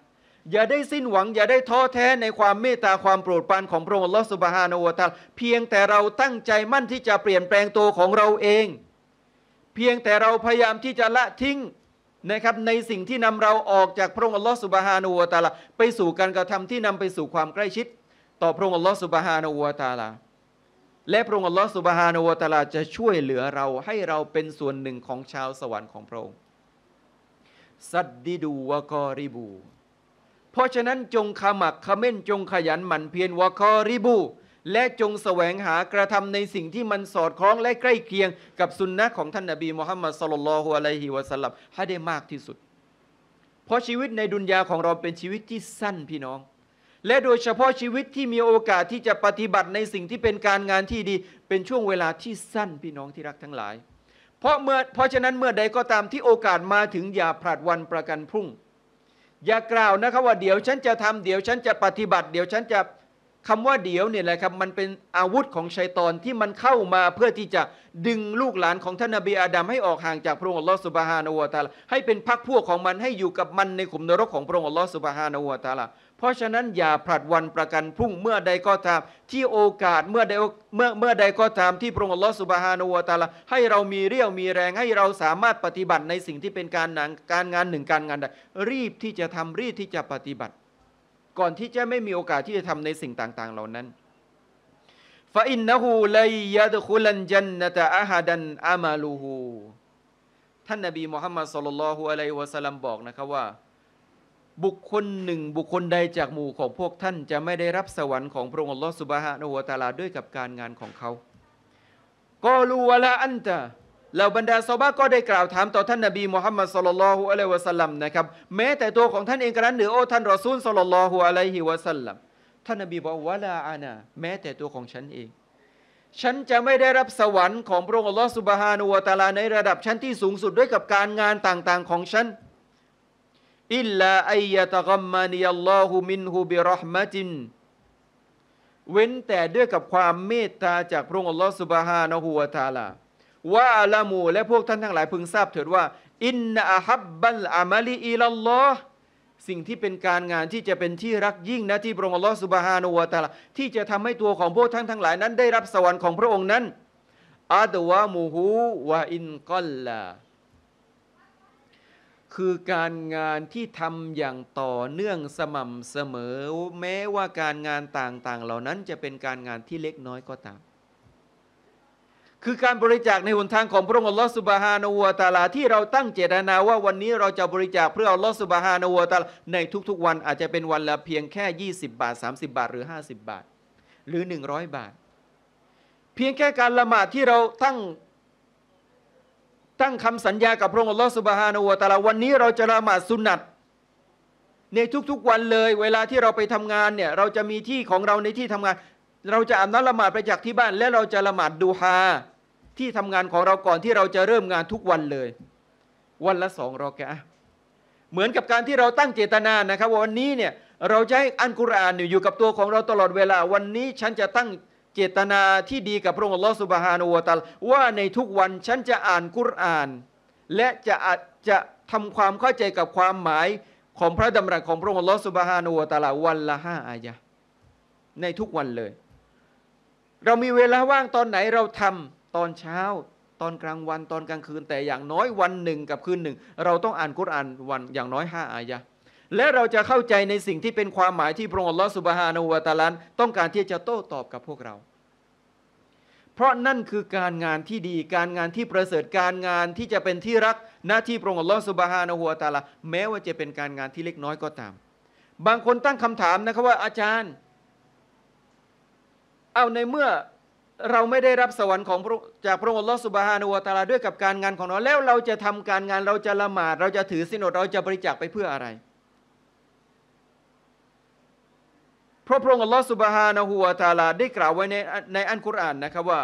อย่าได้สิ้นหวังอย่าได้ท้อแท้ในความเมตตาความโปรดปรานของพระองค์อัลลอฮฺสุบฮานะหัวตาลเพียงแต่เราตั้งใจมั่นที่จะเปลี่ยนแปลงตัวของเราเอง เพียงแต่เราพยายามที่จะละทิ้งนะครับในสิ่งที่นำเราออกจากพระองค์อัลลอฮฺสุบฮานะหัวตาลาไปสู่การกระทำที่นำไปสู่ความใกล้ชิด ต่อพระองค์อัลลอฮฺสุบฮานะหัวตาลาและพระองค์อัลลอฮฺสุบฮานาวตาลา จะช่วยเหลือเราให้เราเป็นส่วนหนึ่งของชาวสวรรค์ของพระองค์สัดดิดูวะกอริบู เพราะฉะนั้นจงขมักขม้น จงขยันหมั่นเพียรวะกอริบู และจงแสวงหากระทำในสิ่งที่มันสอดคล้องและใกล้เคียงกับสุนนะของท่านนาบีมุฮัมมัดสลลัลลอฮุอะลัยฮิวะสัลลัมให้ได้มากที่สุด เพราะชีวิตในดุนยาของเราเป็นชีวิตที่สั้นพี่น้องและโดยเฉพาะชีวิตที่มีโอกาสที่จะปฏิบัติในสิ่งที่เป็นการงานที่ดีเป็นช่วงเวลาที่สั้นพี่น้องที่รักทั้งหลาย เพราะเมื่อเพราะฉะนั้นเมื่อใดก็ตามที่โอกาสมาถึงอย่าผลัดวันประกันพรุ่ง อย่ากล่าวนะครับว่าเดี๋ยวฉันจะทำเดี๋ยวฉันจะปฏิบัติเดี๋ยวฉันจะคำว่าเดี๋ยวเนี่ยแหละครับมันเป็นอาวุธของชัยตอนที่มันเข้ามาเพื่อที่จะดึงลูกหลานของท่านนบีอาดัมให้ออกห่างจากพระองค์อัลลอฮฺสุบฮานาวะตาลาให้เป็นพักพวกของมันให้อยู่กับมันในขุมนรกของพระองค์อัลลอฮฺสุบฮานาวะตาลาพราะฉะนั้นอย่าผลัดวันประกันพรุ่งเมื่อใดก็ตามที่โอกาสเมื่อใดเมื่อเมื่อใดก็ตามที่พระองค์ลอสุบฮานุวตาลาให้เรามีเรี่ยวมีแรงให้เราสามารถปฏิบัติในสิ่งที่เป็นการหนังการงานหนึ่งการงานใดรีบที่จะทำรีบที่จะปฏิบัติ ก่อนที่จะไม่มีโอกาสที่จะทำในสิ่งต่าง ๆเหล่านั้นฟาอินนะฮูเลยยะดคุลันจันนะตะอาฮัดันอามาลูฮูท่านนบีมุฮัมมัดสุลลัลฮุอะลัยวะสัลลัมบอกนะครับว่าบุคคลหนึ่งบุคคลใดจากหมู่ของพวกท่าน จะไม่ได้รับสวรรค์ของพระองค์อัลลอฮฺสุบฮานหัวตาลาด้วยกับการงานของเขา ก็ลูวะละอันตะเหล่าบรรดาซอบาก็ได้กล่าวถามต่อ ท่านนบีมุฮัมมัดสลลัลฮุอะลัยวะสัลลัมนะครับ แม้แต่ตัวของท่านเองกระนั้นหรือโอ้ท่านรอซูลสลลัลฮุอะลัยฮิวะสัลลัม ท่านนบีบอกวะลาอานาแม้แต่ตัวของฉันเอง ฉันจะไม่ได้รับสวรรค์ของพระองค์อัลลอฮฺสุบฮานุวตาลาในระดับชั้นที่สูงสุดด้วยกับการงานต่าง ๆ ของฉันอิลลาอัยยะตะกัมมานียัลลอฮุมินฮูบิรห์มะตินเว้นแต่ด้วยกับความเมตตาจากพระองค์อัลลอฮฺสุบฮานะฮูวะตาลาว่าอลามูและพวกท่านทั้งหลายพึงทราบเถิดว่าอินนอะฮับบัลอามาลีอิลลอฮ์สิ่งที่เป็นการงานที่จะเป็นที่รักยิ่งนะที่พระองค์อัลลอฮฺสุบฮานะฮูวะตาลาที่จะทำให้ตัวของพวกท่านทั้งหลายนั้นได้รับสวรรค์ของพระองค์นั้นอัตวามูฮูวะอินกัลลาคือการงานที่ทำอย่างต่อเนื่องสม่ำเสมอ แม้ว่าการงานต่างๆเหล่านั้นจะเป็นการงานที่เล็กน้อยก็ตาม คือการบริจาคในหนทางของพระองค์อัลลอฮฺสุบฮานาอัวตาลาที่เราตั้งเจตนาว่าวันนี้เราจะบริจาคเพื่ออัลลอฮฺสุบฮานาอัวตาลาในทุกๆวันอาจจะเป็นวันละเพียงแค่20บาท 30 บาท หรือ50บาท หรือ100บาท เพียงแค่การละหมาดที่เราตั้งั้งคำสัญญากับพระองค์อัลลอฮฺสุบฮานาอัตลาวันนี้เราจะละหมาดสุนัตในทุกๆวันเลย เวลาที่เราไปทำงานเนี่ยเราจะมีที่ของเราในที่ทำงาน เราจะอาบนละหมาดไปจากที่บ้าน และเราจะละหมาดดูฮาที่ทำงานของเราก่อนที่เราจะเริ่มงานทุกวันเลย วันละสองรอกะเหมือนกับการที่เราตั้งเจตนานะครับว่าวันนี้เนี่ยเราจะให้อันกุรอานอยู่กับตัวของเราตลอดเวลาวันนี้ฉันจะตั้งเจตนาที่ดีกับพระองค์ลอสุบฮานูวตัลว่าในทุกวันฉันจะอ่านกุรอาน และจะจะทำความเข้าใจกับความหมายของพระดำรัสของพระองค์ลอสุบฮานูวตัลวันละห้าอายะในทุกวันเลย เรามีเวลาว่างตอนไหนเราทำตอนเช้า ตอนกลางวันตอนกลางคืนแต่อย่างน้อยวันหนึ่งกับคืนหนึ่งเราต้องอ่านกุรอานวันอย่างน้อยห้าอายะและเราจะเข้าใจในสิ่งที่เป็นความหมายที่พระองค์ลอสุบฮานอหวตาลันต้องการที่จะโต้ตอบกับพวกเรา เพราะนั่นคือการงานที่ดีการงานที่ประเสริฐการงานที่จะเป็นที่รักหน้าที่พระองค์ลอสุบฮานอหวตาลนแม้ว่าจะเป็นการงานที่เล็กน้อยก็ตาม บางคนตั้งคำถามนะครับว่า อาจารย์ เอาในเมื่อเราไม่ได้รับสวรรค์ของจากพระองค์ลอสุบฮานุวตาลาด้วยกับการงานของเราแล้ว เราจะทำการงานเราจะละหมาด เราจะถือสินอดเราจะบริจาคไปเพื่ออะไรพราะพระองค์อัลลอฮฺสุบฮานะฮูวาตาลาได้กล่าวไว้ในในอันกุรอานนะครับว่า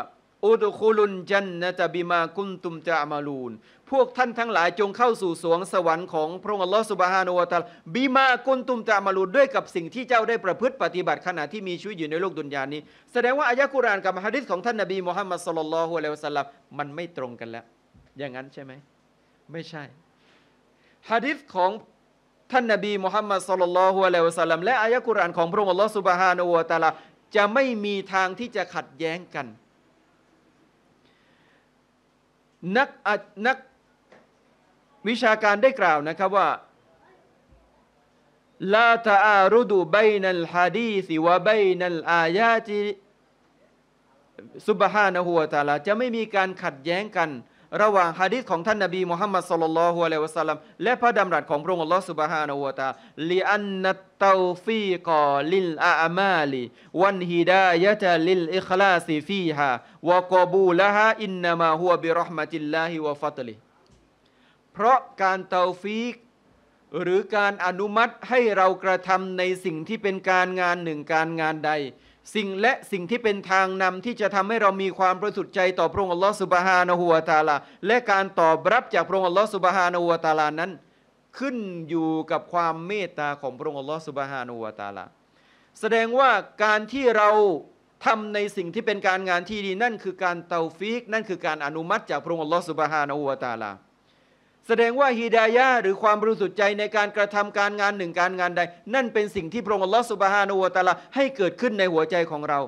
อุดคุลุนจันนะตบิมากุนตุมจะอามาลูนพวกท่านทั้งหลายจงเข้าสู่สวงสวรรค์ของพระองค์อัลลอฮฺสุบฮานะฮูวาตาลบิมากุนตุมจะอามาลูนด้วยกับสิ่งที่เจ้าได้ประพฤติปฏิบัติขณะที่มีชีวิตอยู่ในโลกดุนยานี้ แสดงว่าอายะกุรอานกับฮะดิษของท่านนบีมุฮัมมัดสุลลัลฮุอะลัยฮิวะสัลลัมมันไม่ตรงกันแล้ว อย่างนั้นใช่ไหม ไม่ใช่ฮะดิษของท่านนบีมุฮัมมัดสุลลัลฮุอะลัยวะสัลลัมและอายะกุรอานของพระองค์อัลลอฮฺสุบฮานาอูตาลาจะไม่มีทางที่จะขัดแย้งกัน นักนักวิชาการได้กล่าวนะครับว่า ลาตาอารุดูบนัลฮะดีสิวะบนัลอายาจิสุบฮานะหัวตาลาจะไม่มีการขัดแย้งกันระหว่างฮะดิษของท่านนบีมุฮัมมัดสุลลัลฮุอะลัยวะสัลลัมและพระดำรัสของพระองค์อัลลอฮฺสุบฮานาวะตาลีอันนัตเตาฟีกอลิลอามาลีวันฮิดายะตะลิลอิคลาซีฟีฮาวะกบูละฮะอินนามะฮุบิรหมะติลลาฮิวะฟัตลิเพราะการเตาฟีก หรือการอนุมัติให้เรากระทำในสิ่งที่เป็นการงานหนึ่งการงานใดสิ่งและสิ่งที่เป็นทางนำที่จะทำให้เรามีความประสุทธิ์ใจต่อพระองค์อัลลอฮฺสุบฮานะฮุวาตาลาและการตอบรับจากพระองค์อัลลอฮฺสุบฮานะฮุวาตาลานั้นขึ้นอยู่กับความเมตตาของพระองค์อัลลอฮฺสุบฮานะฮุวาตาลาแสดงว่าการที่เราทำในสิ่งที่เป็นการงานที่ดีนั่นคือการเตาฟีกนั่นคือการอนุมัติจากพระองค์อัลลอฮฺสุบฮานะฮุวาตาลาแสดงว่าฮีดายะหรือความบริสุทธิ์ใจในการกระทำการงานหนึ่งการงานใด นั่นเป็นสิ่งที่พระองค์อัลลอฮฺสุบฮานุวตาลาให้ เกิดขึ้นในหัวใจของเรา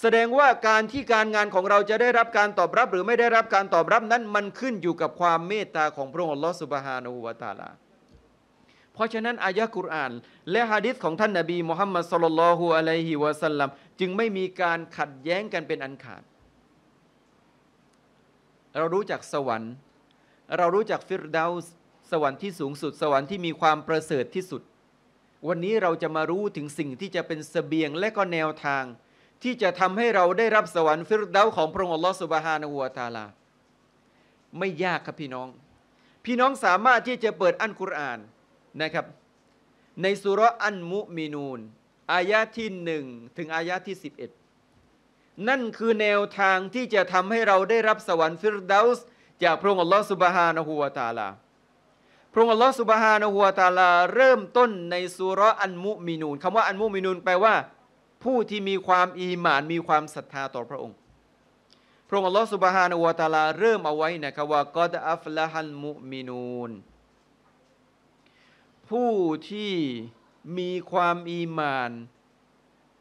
แสดงว่าการที่การงานของเราจะได้รับการตอบรับหรือไม่ได้รับการตอบรับนั้นมันขึ้นอยู่กับความเมตตาของพระองค์อัลลอฮฺสุบฮานุวตาลาเพราะฉะนั้นอายะกุรอาน และฮะดิษของท่านนาบีมุฮัมมัดสุลลัลฮุอะลัยฮิวะสัลลัมจึงไม่มีการขัดแย้งกันเป็นอันขาด เรารู้จักสวรรค์เรารู้จักฟิรดาสสวรรค์ที่สูงสุด สวรรค์ที่มีความประเสริฐที่สุด วันนี้เราจะมารู้ถึงสิ่งที่จะเป็นสเสบียงและก็แนวทาง ที่จะทำให้เราได้รับสวรรค์ฟิรดาของพระองค์อัลลอฮฺสุบฮานาหัวตาลา ไม่ยากครับพี่น้อง พี่น้องสามารถที่จะเปิดอันกุรอานนะครับ ในสุรอันมุมีนูนอายะที่หนึ่งถึงอายะที่11นั่นคือแนวทางที่จะทำให้เราได้รับสวรรค์ฟิรดาสจากพระองค์อัลลอฮฺสุบฮานะฮูวาตาลา พระองค์อัลลอฮฺสุบฮานะฮูวาตาลาเริ่มต้นในสุรอันมุมินูนคำว่าอันมุมินูนแปลว่า ผู้ที่มีความอีหมาน มีความศรัทธาต่อพระองค์ พระองค์อัลลอฮฺสุบฮานะฮูวาตาลาเริ่มเอาไว้นะครับว่ากอดอัฟละฮันมุมินูน ผู้ที่มีความอีหมาน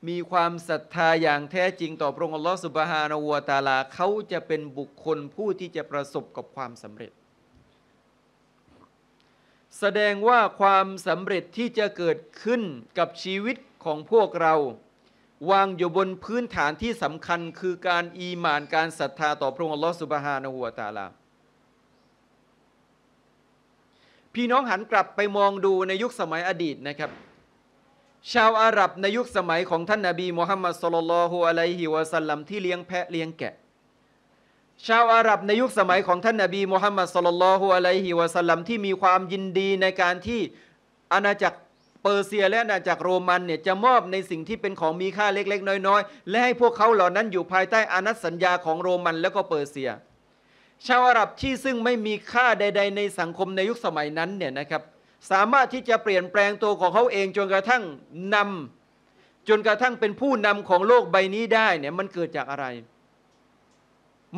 มีความศรัทธาอย่างแท้จริงต่อพระองค์อัลลอฮฺสุบฮานาวตาลาเขาจะเป็นบุคคลผู้ที่จะประสบกับความสำเร็จ แสดงว่าความสำเร็จที่จะเกิดขึ้นกับชีวิตของพวกเรา วางอยู่บนพื้นฐานที่สำคัญคือการอีหมานการศรัทธาต่อพระองค์อัลลอฮฺสุบฮานาวตาลา พี่น้องหันกลับไปมองดูในยุคสมัยอดีตนะครับชาวอาหรับในยุคสมัยของท่านนาบีมุฮัมมัดสุลลัลฮุอะลัยฮิวะสัลลัมที่เลี้ยงแพะเลี้ยงแกะ ชาวอาหรับในยุคสมัยของท่านนาบีมุฮัมมัดสุลลัลฮุอะลัยฮิวะสัลลัมที่มีความยินดีในการที่อาณาจักรเปอร์เซียและอาณาจักรโรมันเนี่ยจะมอบในสิ่งที่เป็นของมีค่าเล็กๆน้อยๆ และให้พวกเขาเหล่านั้นอยู่ภายใต้อานัตสัญญาของโรมันแล้วก็เปอร์เซีย ชาวอาหรับที่ซึ่งไม่มีค่าใดๆในสังคมในยุคสมัยนั้นเนี่ยนะครับสามารถที่จะเปลี่ยนแปลงตัวของเขาเองจนกระทั่งนำจนกระทั่งเป็นผู้นำของโลกใบนี้ได้เนี่ย มันเกิดจากอะไร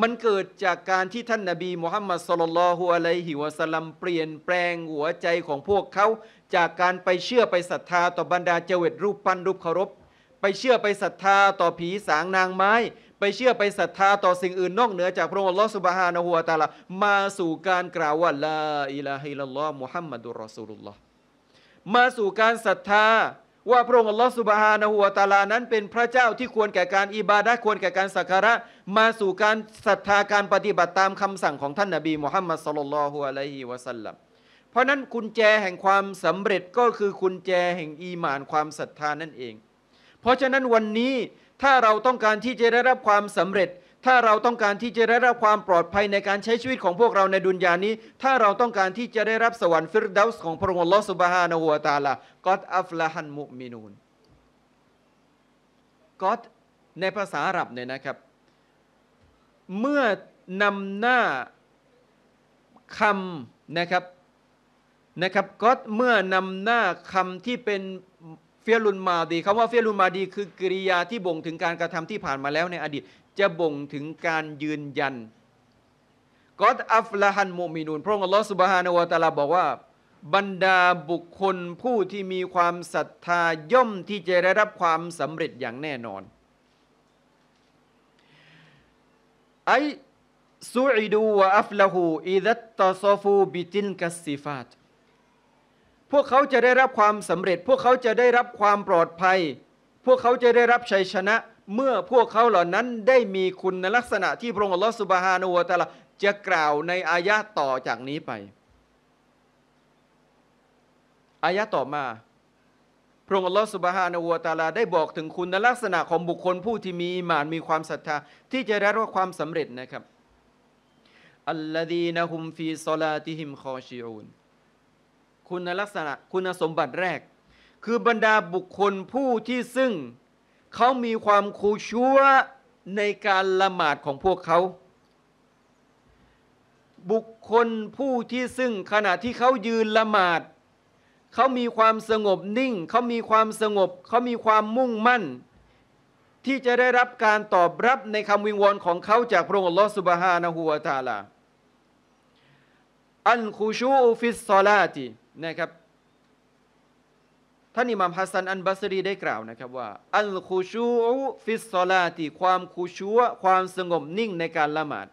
มันเกิดจากการที่ท่านนาบีมุฮัมมัดสลลัลฮุอะลัยฮิวะสลัมเปลี่ยนแปลงหัวใจของพวกเขา จากการไปเชื่อไปศรัทธาต่อบรรดาเจวิตรูปปั้นรูปเคารพ ไปเชื่อไปศรัทธาต่อผีสางนางไม้ไปเชื่อไปศรัทธาต่อสิ่งอื่นนอกเหนือจากพระองค์อัลลอฮฺสุบฮานะฮูวะตาลามาสู่การกล่าวว่าลาอิลาฮิลลอฮ์มุฮัมมัดุลรอสูลุลลอฮ์มาสู่การศรัทธาว่าพระองค์อัลลอฮฺสุบฮานะฮูวะตาลานั้นเป็นพระเจ้าที่ควรแก่การอิบาดะควรแก่การสักการะ มาสู่การศรัทธาการปฏิบัติตามคำสั่งของท่านนบีมุฮัมมัดสลลัลลอฮุอะลัยฮิวะสัลลัมเพราะนั้นกุญแจแห่งความสำเร็จก็คือกุญแจแห่งอีหมานความศรัทธานั่นเอง เพราะฉะนั้นวันนี้ถ้าเราต้องการที่จะได้รับความสำเร็จ ถ้าเราต้องการที่จะได้รับความปลอดภัยในการใช้ชีวิตของพวกเราในดุนยานี้ ถ้าเราต้องการที่จะได้รับ สวรรค์ฟิรดาส ของพระองค์ลอสุบฮานะฮัวตาลากอตอัฟลาฮันมุมินูนกอตในภาษาอาหรับเนี่ยนะครับ เมื่อนำหน้าคำนะครับนะครับก็เมื่อนำหน้าคำที่เป็นเฟียรุนมาดีคำว่าเฟียรุนมาดีคือกริยาที่บ่งถึงการกระทำที่ผ่านมาแล้วในอดีตจะบ่งถึงการยืนยันกอดอัฟลาฮันโมมินูน พระองค์อัลลอฮฺสุบฮานาวะตาลาบอกว่าบรรดาบุคคลผู้ที่มีความศรัทธาย่อมที่จะได้รับความสำเร็จอย่างแน่นอนไอซูอิดูวะอัฟลาหูอิดัตตาซอฟูบิตินกัสซิฟาตพวกเขาจะได้รับความสำเร็จ พวกเขาจะได้รับความปลอดภัย พวกเขาจะได้รับชัยชนะ เมื่อพวกเขาเหล่านั้นได้มีคุณลักษณะ ที่พระองค์อัลลอฮฺสุบฮานูวะตะละจะกล่าวในอายะต่อจากนี้ไปอายะต่อมาพระองค์อัลลอฮฺสุบฮานูวะตะลาได้บอกถึงคุณลักษณะของบุคคลผู้ที่มีอิมานมีความศรัทธา ที่จะได้รับความสำเร็จนะครับ อัลลอฮีนะฮุมฟีซอลาติฮิมคอชิอูนคุณลักษณะคุณสมบัติแรก คือบรรดาบุคคลผู้ที่ซึ่ง เขามีความคูชัวในการละหมาดของพวกเขา บุคคลผู้ที่ซึ่งขณะที่เขายืนละหมาดเขามีความสงบนิ่ง เขามีความสงบเขามีความมุ่งมั่น ที่จะได้รับการตอบรับในคำวิงวอนของเขาจากพระองค์ลอสุบฮานะฮูวะตาลา อันคูชูฟิสซอลาตินะครับท่านอิหมามฮัสซัน อันบัสรีได้กล่าวนะครับว่า อัลคูชูฟิสซอลาติความคูชัวความสงบนิ่งในการละหมาด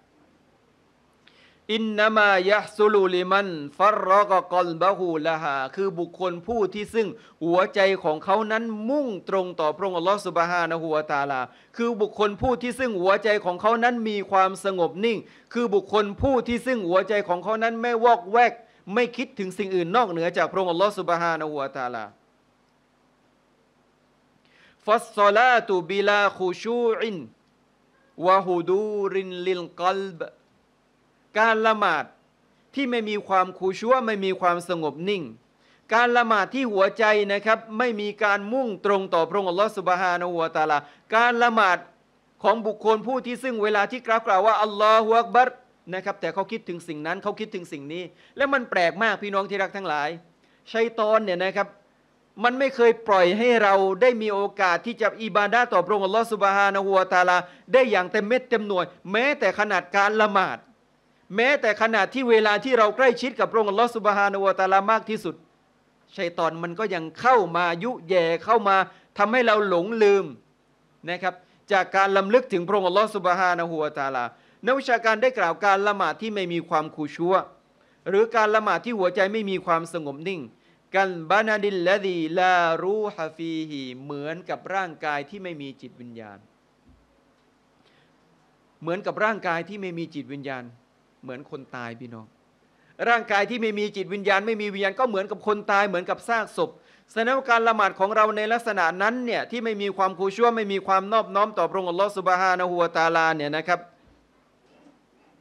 อินนามายะสุลูลิมันฟัรรอกกอลบะฮูละหาคือบุคคลผู้ที่ซึ่งหัวใจของเขานั้นมุ่งตรงต่อพระองค์อัลลอฮฺสุบฮานะฮูวาตาลาคือบุคคลผู้ที่ซึ่งหัวใจของเขานั้นมีความสงบนิ่ง คือบุคคลผู้ที่ซึ่งหัวใจของเขานั้นไม่วอกแวกไม่คิดถึงสิ่งอื่นนอกเหนือจากพระองค์อัลลอฮฺสุบฮานะหัวตาลาฟัสซลาตุบิลาคูชูอินวะฮูดูรินลิลกลบ การละหมาดที่ไม่มีความคูชัวไม่มีความสงบนิ่ง การละหมาดที่หัวใจนะครับ ไม่มีการมุ่งตรงต่อพระองค์อัลลอฮฺสุบฮานะหัวตาลา การละหมาดของบุคคลผู้ที่ซึ่งเวลาที่กล่าวว่าอัลลอฮฺอักบัรนะครับแต่เขาคิดถึงสิ่งนั้นเขาคิดถึงสิ่งนี้ และมันแปลกมากพี่น้องที่รักทั้งหลายชัยตอนเนี่ยนะครับมันไม่เคยปล่อยให้เราได้มีโอกาสที่จะอิบาดาต่อพระองค์อัลลอฮฺสุบฮานะฮัวตาลาได้อย่างเต็มเม็ดเต็มหน่วย แม้แต่ขนาดการละหมาด แม้แต่ขนาดที่เวลาที่เราใกล้ชิดกับพระองค์อัลลอฮฺสุบฮานะฮัวตาลามากที่สุดชัยตอนมันก็ยังเข้ามายุแย่เข้ามา ทำให้เราหลงลืมนะครับจากการลำลึกถึงพระองค์อัลลอฮฺสุบฮานะฮัวตาลานักวิชาการได้กล่าวการละหมาดที่ไม่มีความคูชัวหรือการละหมาดที่หัวใจไม่มีความสงบนิ่ง กันบานาดินและดีลารูฮาฟีฮีเหมือนกับร่างกายที่ไม่มีจิตวิญญาณ เหมือนกับร่างกายที่ไม่มีจิตวิญญาณ เหมือนคนตายพี่น้องร่างกายที่ไม่มีจิตวิญญาณ ไม่มีวิญญาณ ก็เหมือนกับคนตาย เหมือนกับซากศพสนงวาการละหมาดของเราในลักษณะนั้นเนี่ยที่ไม่มีความคูชั่วไม่มีความนอบน้อมต่อพระองค์ลอสุบฮานะฮัวตาลาเนี่ยนะครับ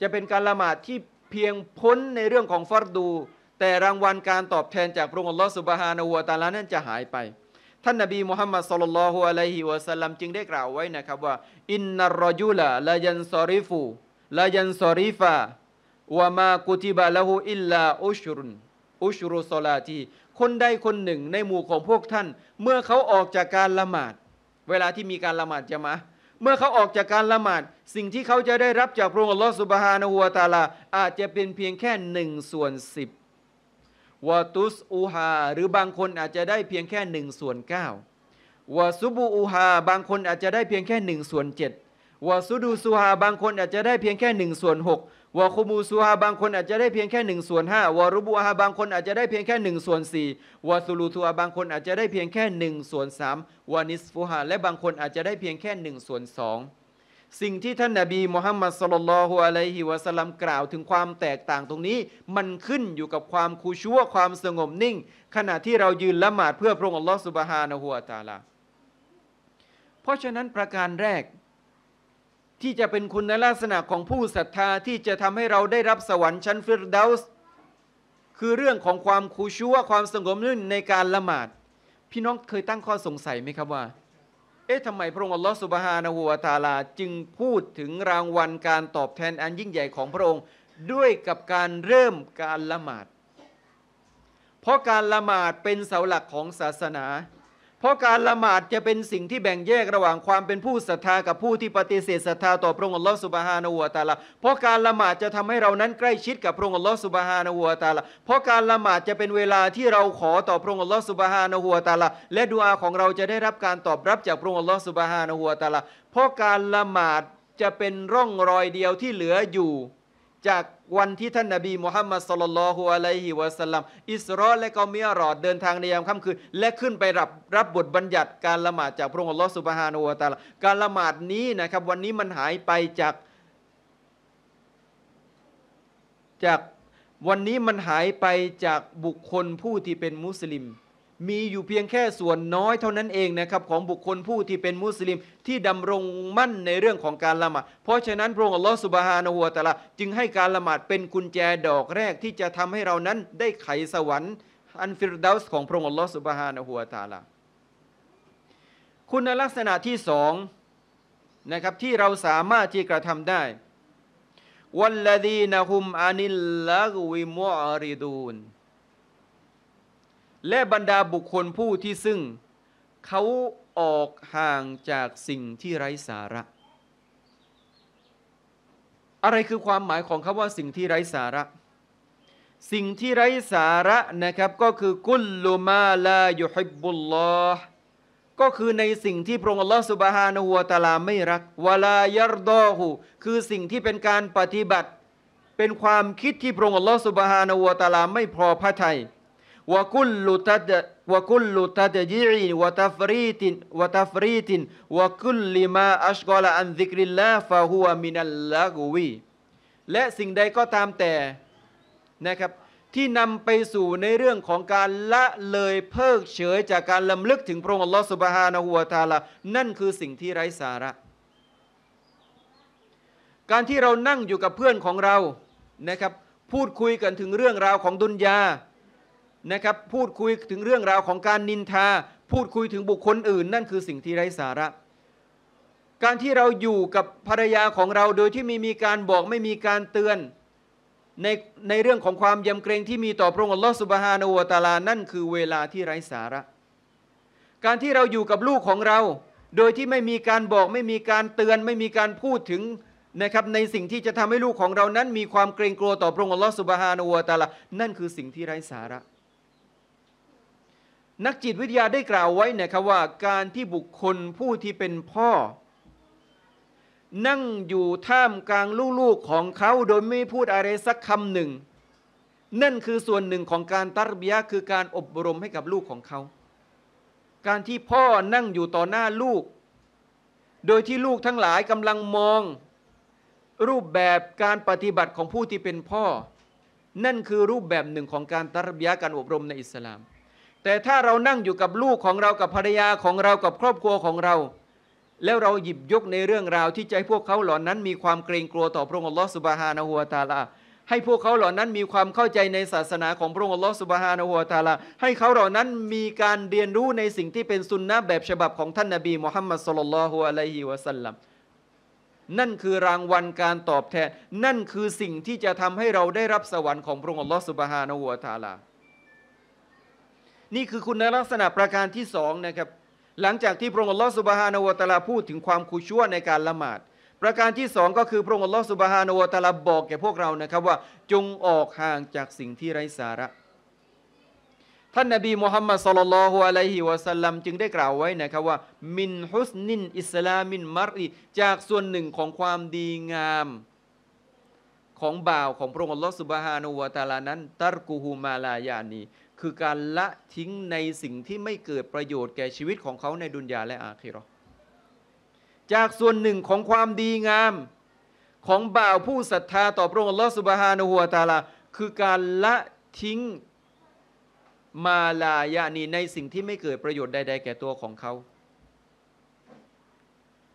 จะเป็นการละหมาดที่เพียงพ้นในเรื่องของฟอรดู แต่รางวัลการตอบแทนจากพระองค์อัลลอฮฺสุบฮานาวตาลา นั้นจะหายไป ท่านนบีมุฮัมมัดสุลลัลฮุอะลัยฮิวะสัลลัมจึงได้กล่าวไว้นะครับว่า อินนารรจุลาลายันซอริฟูลายันซอริฟาวามากุติบะละหูอิลลาอุชรุนอุชรุสลาทีคนใดคนหนึ่งในหมู่ของพวกท่าน เมื่อเขาออกจากการละหมาด เวลาที่มีการละหมาดจะมาเมื่อเขาออกจากการละหมาด สิ่งที่เขาจะได้รับจากพระองค์อัลลอฮฺสุบฮานาหัวตาลา อาจจะเป็นเพียงแค่หนึ่งส่วนสิบวาตุสอูฮาหรือบางคนอาจจะได้เพียงแค่หนึ่งส่วนเก้าวาซุบูอูฮาบางคนอาจจะได้เพียงแค่หนึ่งส่วนเจ็ดวสุดูซูฮาบางคนอาจจะได้เพียงแค่1ส่วน6วคุมูซูฮาบางคนอาจจะได้เพียงแค่1ส่วน5วรุบูฮาบางคนอาจจะได้เพียงแค่1ส่วน4วสุลูทูฮาบางคนอาจจะได้เพียงแค่1ส่วน3วานิสฟูฮาและบางคนอาจจะได้เพียงแค่1ส่วน2สิ่งที่ท่านนาบีมุฮัมมัดสลลัลฮุอะลัยฮิวะสลัมกล่าวถึงความแตกต่างตรงนี้ มันขึ้นอยู่กับความคูชัวความสงบนิ่ง ขณะที่เรายืนละหมาดเพื่อพระองค์อัลลอฮฺสุบฮานะฮุวาตาลาเพราะฉะนั้นประการแรกที่จะเป็นคุณลักษณะของผู้ศรัทธาที่จะทำให้เราได้รับสวรรค์ชั้นฟิรดาสคือเรื่องของความคูชัวความสงบนุ่นในการละหมาดพี่น้องเคยตั้งข้อสงสัยไหมครับว่า เอ๊ะทำไมพระองค์อัลลอฮฺสุบฮานาหัวตาลาจึงพูดถึงรางวัลการตอบแทนอันยิ่งใหญ่ของพระองค์ด้วยกับการเริ่มการละหมาดเพราะการละหมาดเป็นเสาหลักของศาสนาราะการละหมาดจะเป็นสิ่งที่แบ่งแยกระหว่างความเป็นผู้ศรัทธากับผู้ที่ปฏิเสธศรัทธาต่อพระองค์อัลลอฮฺสุบฮานาหัวตาละเพราะการละหมาดจะทำให้เรานั้นใกล้ชิดกับพระองค์อัลลอฮฺสุบฮานาหัวตาละเพราะการละหมาดจะเป็นเวลาที่เราขอต่อพระองค์อัลลอฮฺสุบฮานาหัวตาละ และดูอาของเราจะได้รับการตอบรับจากพระองค์อัลลอฮฺสุบฮานาหัวตาละเพราะการละหมาดจะเป็นร่องรอยเดียวที่เหลืออยู่จากวันที่ท่านนาบีมูฮัมมัดสลลัลฮุอะลัยฮิวะสัลลัมอิสรอและกอมิารอดเดินทางในยามค่ำคืนและขึ้นไปรับรับบทบัญญัติการละหมาดจากพระองค์อัลลอฮฺสุบฮานุวะตาลการละหมาดนี้นะครับวันนี้มันหายไปจาก จากวันนี้มันหายไปจากบุคคลผู้ที่เป็นมุสลิมมีอยู่เพียงแค่ส่วนน้อยเท่านั้นเองนะครับของบุคคลผู้ที่เป็นมุสลิมที่ดำรงมั่นในเรื่องของการละหมาดเพราะฉะนั้นพระองค์อัลลอฮฺสุบฮานะฮัวตะลาจึงให้การละหมาดเป็นกุญแจดอกแรกที่จะทำให้เรานั้นได้ไขสวรรค์ อันฟิรดาส ของพระองค์อัลลอฮฺสุบฮานะฮัวตะลาคุณลักษณะที่สองนะครับที่เราสามารถที่กระทำได้ วัลลดีนะฮุมอานิลลาวิมุอาริดูนและบรรดาบุคคลผู้ที่ซึ่ง เขาออกห่างจากสิ่งที่ไร้สาระ อะไรคือความหมายของคาว่าสิ่งที่ไร้สาระ สิ่งที่ไร้สาระนะครับ ก็คือกุลลุมาลายฮิบุลลอฮ์ก็คือในสิ่งที่พระองค์อัลลอฮ์สุบฮานะหัวตาลาไม่รักวลายรดอหูคือสิ่งที่เป็นการปฏิบัติ เป็นความคิดที่พระองค์อัลลอฮ์สุบฮานะหัวตาลาไม่พอพระทยัยวกุลลุต ل ดวกุลลุต ر ดย و ت ف นวต و ฟรีตินวตัฟรีตินวกุลลิมาอัชกอลอันซิกริลลาฟวมินัลลากวีและสิ่งใดก็ตามแต่นะครับที่นำไปสู่ในเรื่องของการละเลยเพิกเฉยจากการลำลึกถึงพระองค์อัลลอฮฺสุบฮานะฮัวตาลานั่นคือสิ่งที่ไร้สาระ การที่เรานั่งอยู่กับเพื่อนของเรานะครับพูดคุยกันถึงเรื่องราวของดุนยานะครับพูดคุยถึงเรื่องราวของการนินทา พูดคุยถึงบุคคลอื่น นั่นคือสิ่งที่ไร้สาระ การที่เราอยู่กับภรรยาของเราโดยที่ไม่มีการบอกไม่มีการเตือนในในเรื่องของความยำเกรง ที่มีต่อพระองค์อัลลอฮฺสุบฮานาวตาลานั่นคือเวลาที่ไร้สาระ การที่เราอยู่กับลูกของเรา โดยที่ไม่มีการบอกไม่มีการเตือนไม่มีการพูดถึงนะครับในสิ่งที่จะทำให้ลูกของเรานั้น มีความเกรงกลัวต่อพระองค์อัลลอฮฺสุบฮานาวตาลานั่นคือสิ่งที่ไร้สาระนักจิตวิทยาได้กล่าวไว้นะครับว่า การที่บุคคลผู้ที่เป็นพ่อ นั่งอยู่ท่ามกลางลูกๆของเขาโดยไม่พูดอะไรสักคำหนึ่ง นั่นคือส่วนหนึ่งของการตัรบียะคือการอบรมให้กับลูกของเขา การที่พ่อนั่งอยู่ต่อหน้าลูก โดยที่ลูกทั้งหลายกำลังมอง รูปแบบการปฏิบัติของผู้ที่เป็นพ่อ นั่นคือรูปแบบหนึ่งของการตัรบียะการอบรมในอิสลามแต่ถ้าเรานั่งอยู่กับลูกของเรา กับภรรยาของเรากับครอบครัวของเรา แล้วเราหยิบยกในเรื่องราวที่ใจพวกเขาเหล่านั้นมีความเกรงกลัวต่อพระองค์อัลลอฮฺสุบฮานะหัวตาลา ให้พวกเขาเหล่านั้นมีความเข้าใจในศาสนาของพระองค์อัลลอฮฺสุบฮานะหัวตาลา ให้เขาเหล่านั้นมีการเรียนรู้ในสิ่งที่เป็นสุนนะแบบฉบับ ของท่านนบีมุฮัมมัดสุลลัลฮุอะลัยฮิวะสัลลัม นั่นคือรางวัลการตอบแทน นั่นคือสิ่งที่จะทำให้เราได้รับสวรรค์ของพระองค์อัลลอฮฺสุบฮานะหัวตาลานี่คือคุณลักษณะประการที่สองนะครับหลังจากที่พระองค์ลอสุบฮานอวะตาลาพูดถึงความคุชั่วในการละหมาด ประการที่สองก็คือพระองค์ลอสุบฮานอวะตาลาบอกแก่พวกเรานะครับว่าจงออกห่างจากสิ่งที่ไร้สาระ ท่านนบีมูฮัมมัดสุลลัลฮุอะลัยฮิวะสัลลัมจึงได้กล่าวไว้นะครับว่า มินฮุสนินอิสลามินมารีจากส่วนหนึ่งของความดีงาม ของบ่าวของพระองค์ลอสุบฮานอวะตาลานั้นตารกูฮูมาลายานีคือการละทิ้งในสิ่งที่ไม่เกิดประโยชน์แก่ชีวิตของเขาในดุนยาและอาคีรอจากส่วนหนึ่งของความดีงามของบ่าวผู้ศรัทธาต่อพระองค์ลอสุบฮานูหัวตาลาคือการละทิ้งมาลายานีในสิ่งที่ไม่เกิดประโยชน์ใดๆแก่ตัวของเขา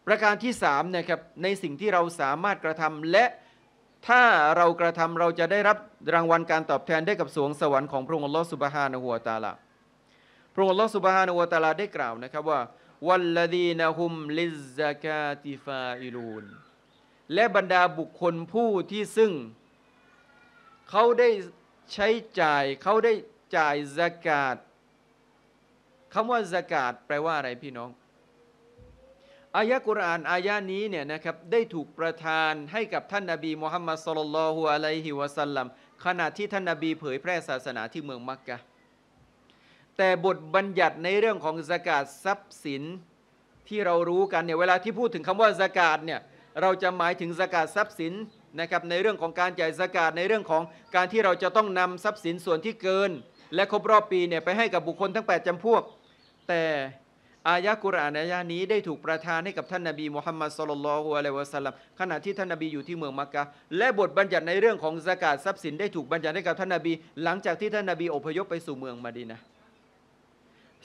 ประการที่สามนะครับในสิ่งที่เราสามารถกระทำและถ้าเรากระทำเราจะได้รับรางวัลการตอบแทนได้กับสวงสวรรค์ของพระองค์ลอสุบฮานะหัวตาลา พระองค์ลอสุบฮานะหัวตาลาได้กล่าวนะครับว่าวัลลดีนะฮุมลิซกาติฟาอิลูนและบรรดาบุคคลผู้ที่ซึ่ง เขาได้ใช้จ่าย เขาได้จ่ายสกาดคำว่าสกาดแปลว่าอะไรพี่น้องอายะกุรอานอายะนี้เนี่ยนะครับได้ถูกประทานให้กับท่านนาบีมุฮัมมัดสลลัลฮุอะลัยฮิวะสัลลัมขณะที่ท่านนาบีเผยแพร่ศาสนาที่เมืองมักกะแต่บทบัญญัติในเรื่องของสกาดทรัพย์สินที่เรารู้กันเนี่ยเวลาที่พูดถึงคำว่าสกาดเนี่ยเราจะหมายถึงสกาดทรัพย์สินนะครับในเรื่องของการจ่ายสกาดในเรื่องของการที่เราจะต้องนำทรัพย์สินส่วนที่เกิน และครบรอบปีเนี่ยไปให้กับบุคคลทั้ง8จำพวกแต่อายะกุรอานอายะนี้ ได้ถูกประทานให้กับท่านนาบีมุฮัมมัดสุลลัลฮุอะลัยวะสัลลัมขณะที่ท่านนาบีอยู่ที่เมืองมักกะและบทบัญญัติในเรื่องของสกาดทรัพย์สิน ได้ถูกบัญญัติให้กับท่านนาบีหลังจากที่ท่านนาบีอพยพไปสู่เมืองมาดีนะ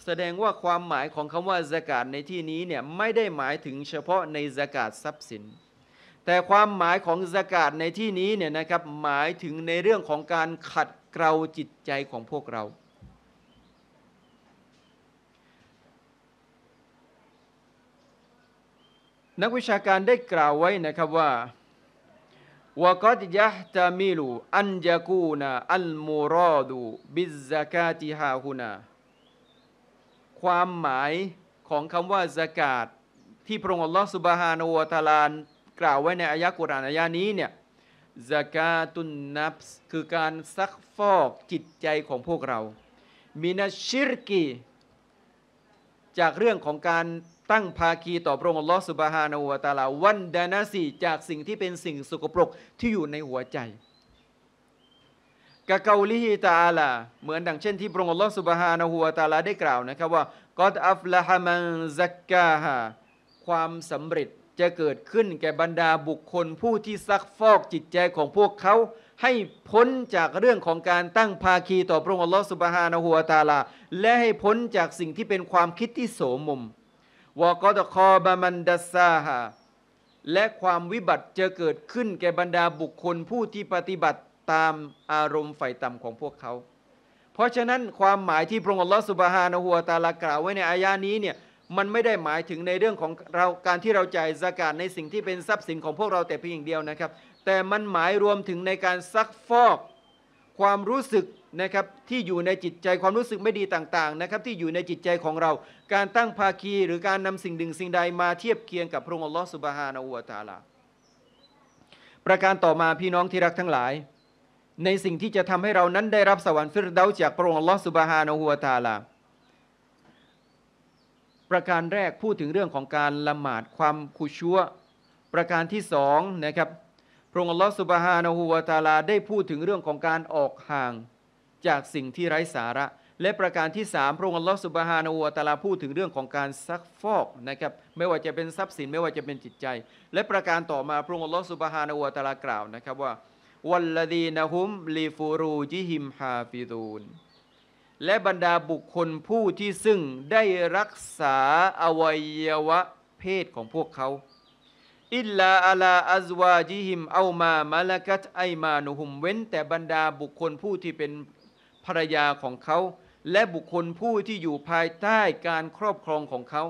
แสดงว่าความหมายของคำว่าสกาดในที่นี้เนี่ยไม่ได้หมายถึงเฉพาะในสกาดทรัพย์สิน แต่ความหมายของสกาดในที่นี้เนี่ยนะครับหมายถึงในเรื่องของการขัดเกลาจิตใจของพวกเรานักวิชาการได้กล่าวไว้นะครับว่าวกัดยะตามิลูอันยะกูนาอัลมูรอดูบิซากาติฮาฮุนาความหมายของคำว่าสกาดที่พระองค์อัลลอฮฺสุบฮานาวตาลานกล่าวไว้ในอายะกุรานอายะนี้เนี่ยสกาตุนนับคือการซักฟอกจิตใจของพวกเรามินาชิรกีจากเรื่องของการตั้งภาคีต่อพระองค์ลอสุบฮานาวตาลาวันดานาสีจากสิ่งที่เป็นสิ่งสกปรก ที่อยู่ในหัวใจ กะเกาลิฮิตาลาเหมือนดังเช่นที่พระองค์ลอสุบฮานาหัวตาลาได้กล่าวนะครับว่า กอดอัฟละฮามันซักกาฮาความสำเร็จจะเกิดขึ้นแก่บรรดาบุคคลผู้ที่ซักฟอกจิตใจของพวกเขาให้พ้นจากเรื่องของการตั้งภาคีต่อพระองค์อัลลอฮฺสุบฮานะฮูวาตาลาและให้พ้นจากสิ่งที่เป็นความคิดที่โสมมวกอตคอบามันดัสซาฮาและความวิบัติจะเกิดขึ้นแก่บรรดาบุคคลผู้ที่ปฏิบัติตามอารมณ์ฝ่ต่ำของพวกเขา เพราะฉะนั้นความหมายที่พระองค์อัลลอฮฺสุบฮานะฮูวาตาลากล่าวไว้ในอายานี้เนี่ยมันไม่ได้หมายถึงในเรื่องของเราการที่เราจ่ายสกาดในสิ่งที่เป็นทรัพย์สินของพวกเราแต่เพียงอย่างเดียวนะครับแต่มันหมายรวมถึงในการซักฟอกความรู้สึกนะครับที่อยู่ในจิตใจความรู้สึกไม่ดีต่างๆ นะครับ ที่อยู่ในจิตใจของเราการตั้งภาคี หรือการนำสิ่งหนึ่งสิ่งใดมาเทียบเคียงกับพระองค์อัลลอฮฺสุบฮานาอูตาลาประการต่อมาพี่น้องที่รักทั้งหลาย ในสิ่งที่จะทำให้เรานั้นได้รับสวรรค์ฟิรเดาจากพระองค์อัลลอฮฺสุบฮานาอูตาลาประการแรกพูดถึงเรื่องของการละหมาดความคุชัวประการที่สองนะครับระองค์อัลลอฮฺสุบฮานาหูวาตาลาได้พูดถึงเรื่องของการออกห่างจากสิ่งที่ไร้สาระ และประการที่3พระองค์อัลลอฮฺสุบฮานาหูวาตาลา พูดถึงเรื่องของการซักฟอกนะครับไม่ว่าจะเป็นทรัพย์สินไม่ว่าจะเป็นจิตใจ และประการต่อมาพระองค์อัลลอฮฺสุบฮานาหูวาตาลากล่าวนะครับว่า วัลลดีนะฮุม ลีฟูรูจิฮิมฮาฟิดูน และบรรดาบุคคลผู้ที่ซึ่งได้รักษาอวัยวะเพศของพวกเขาอิลลาอาลาอัจวาจิหิม เอามามาลกัตไอมานุหุมเว้น แต่บรรดาบุคคลผู้ที่เป็นภรรยาของเขา และบุคคลผู้ที่อยู่ภายใต้การครอบครองของเขา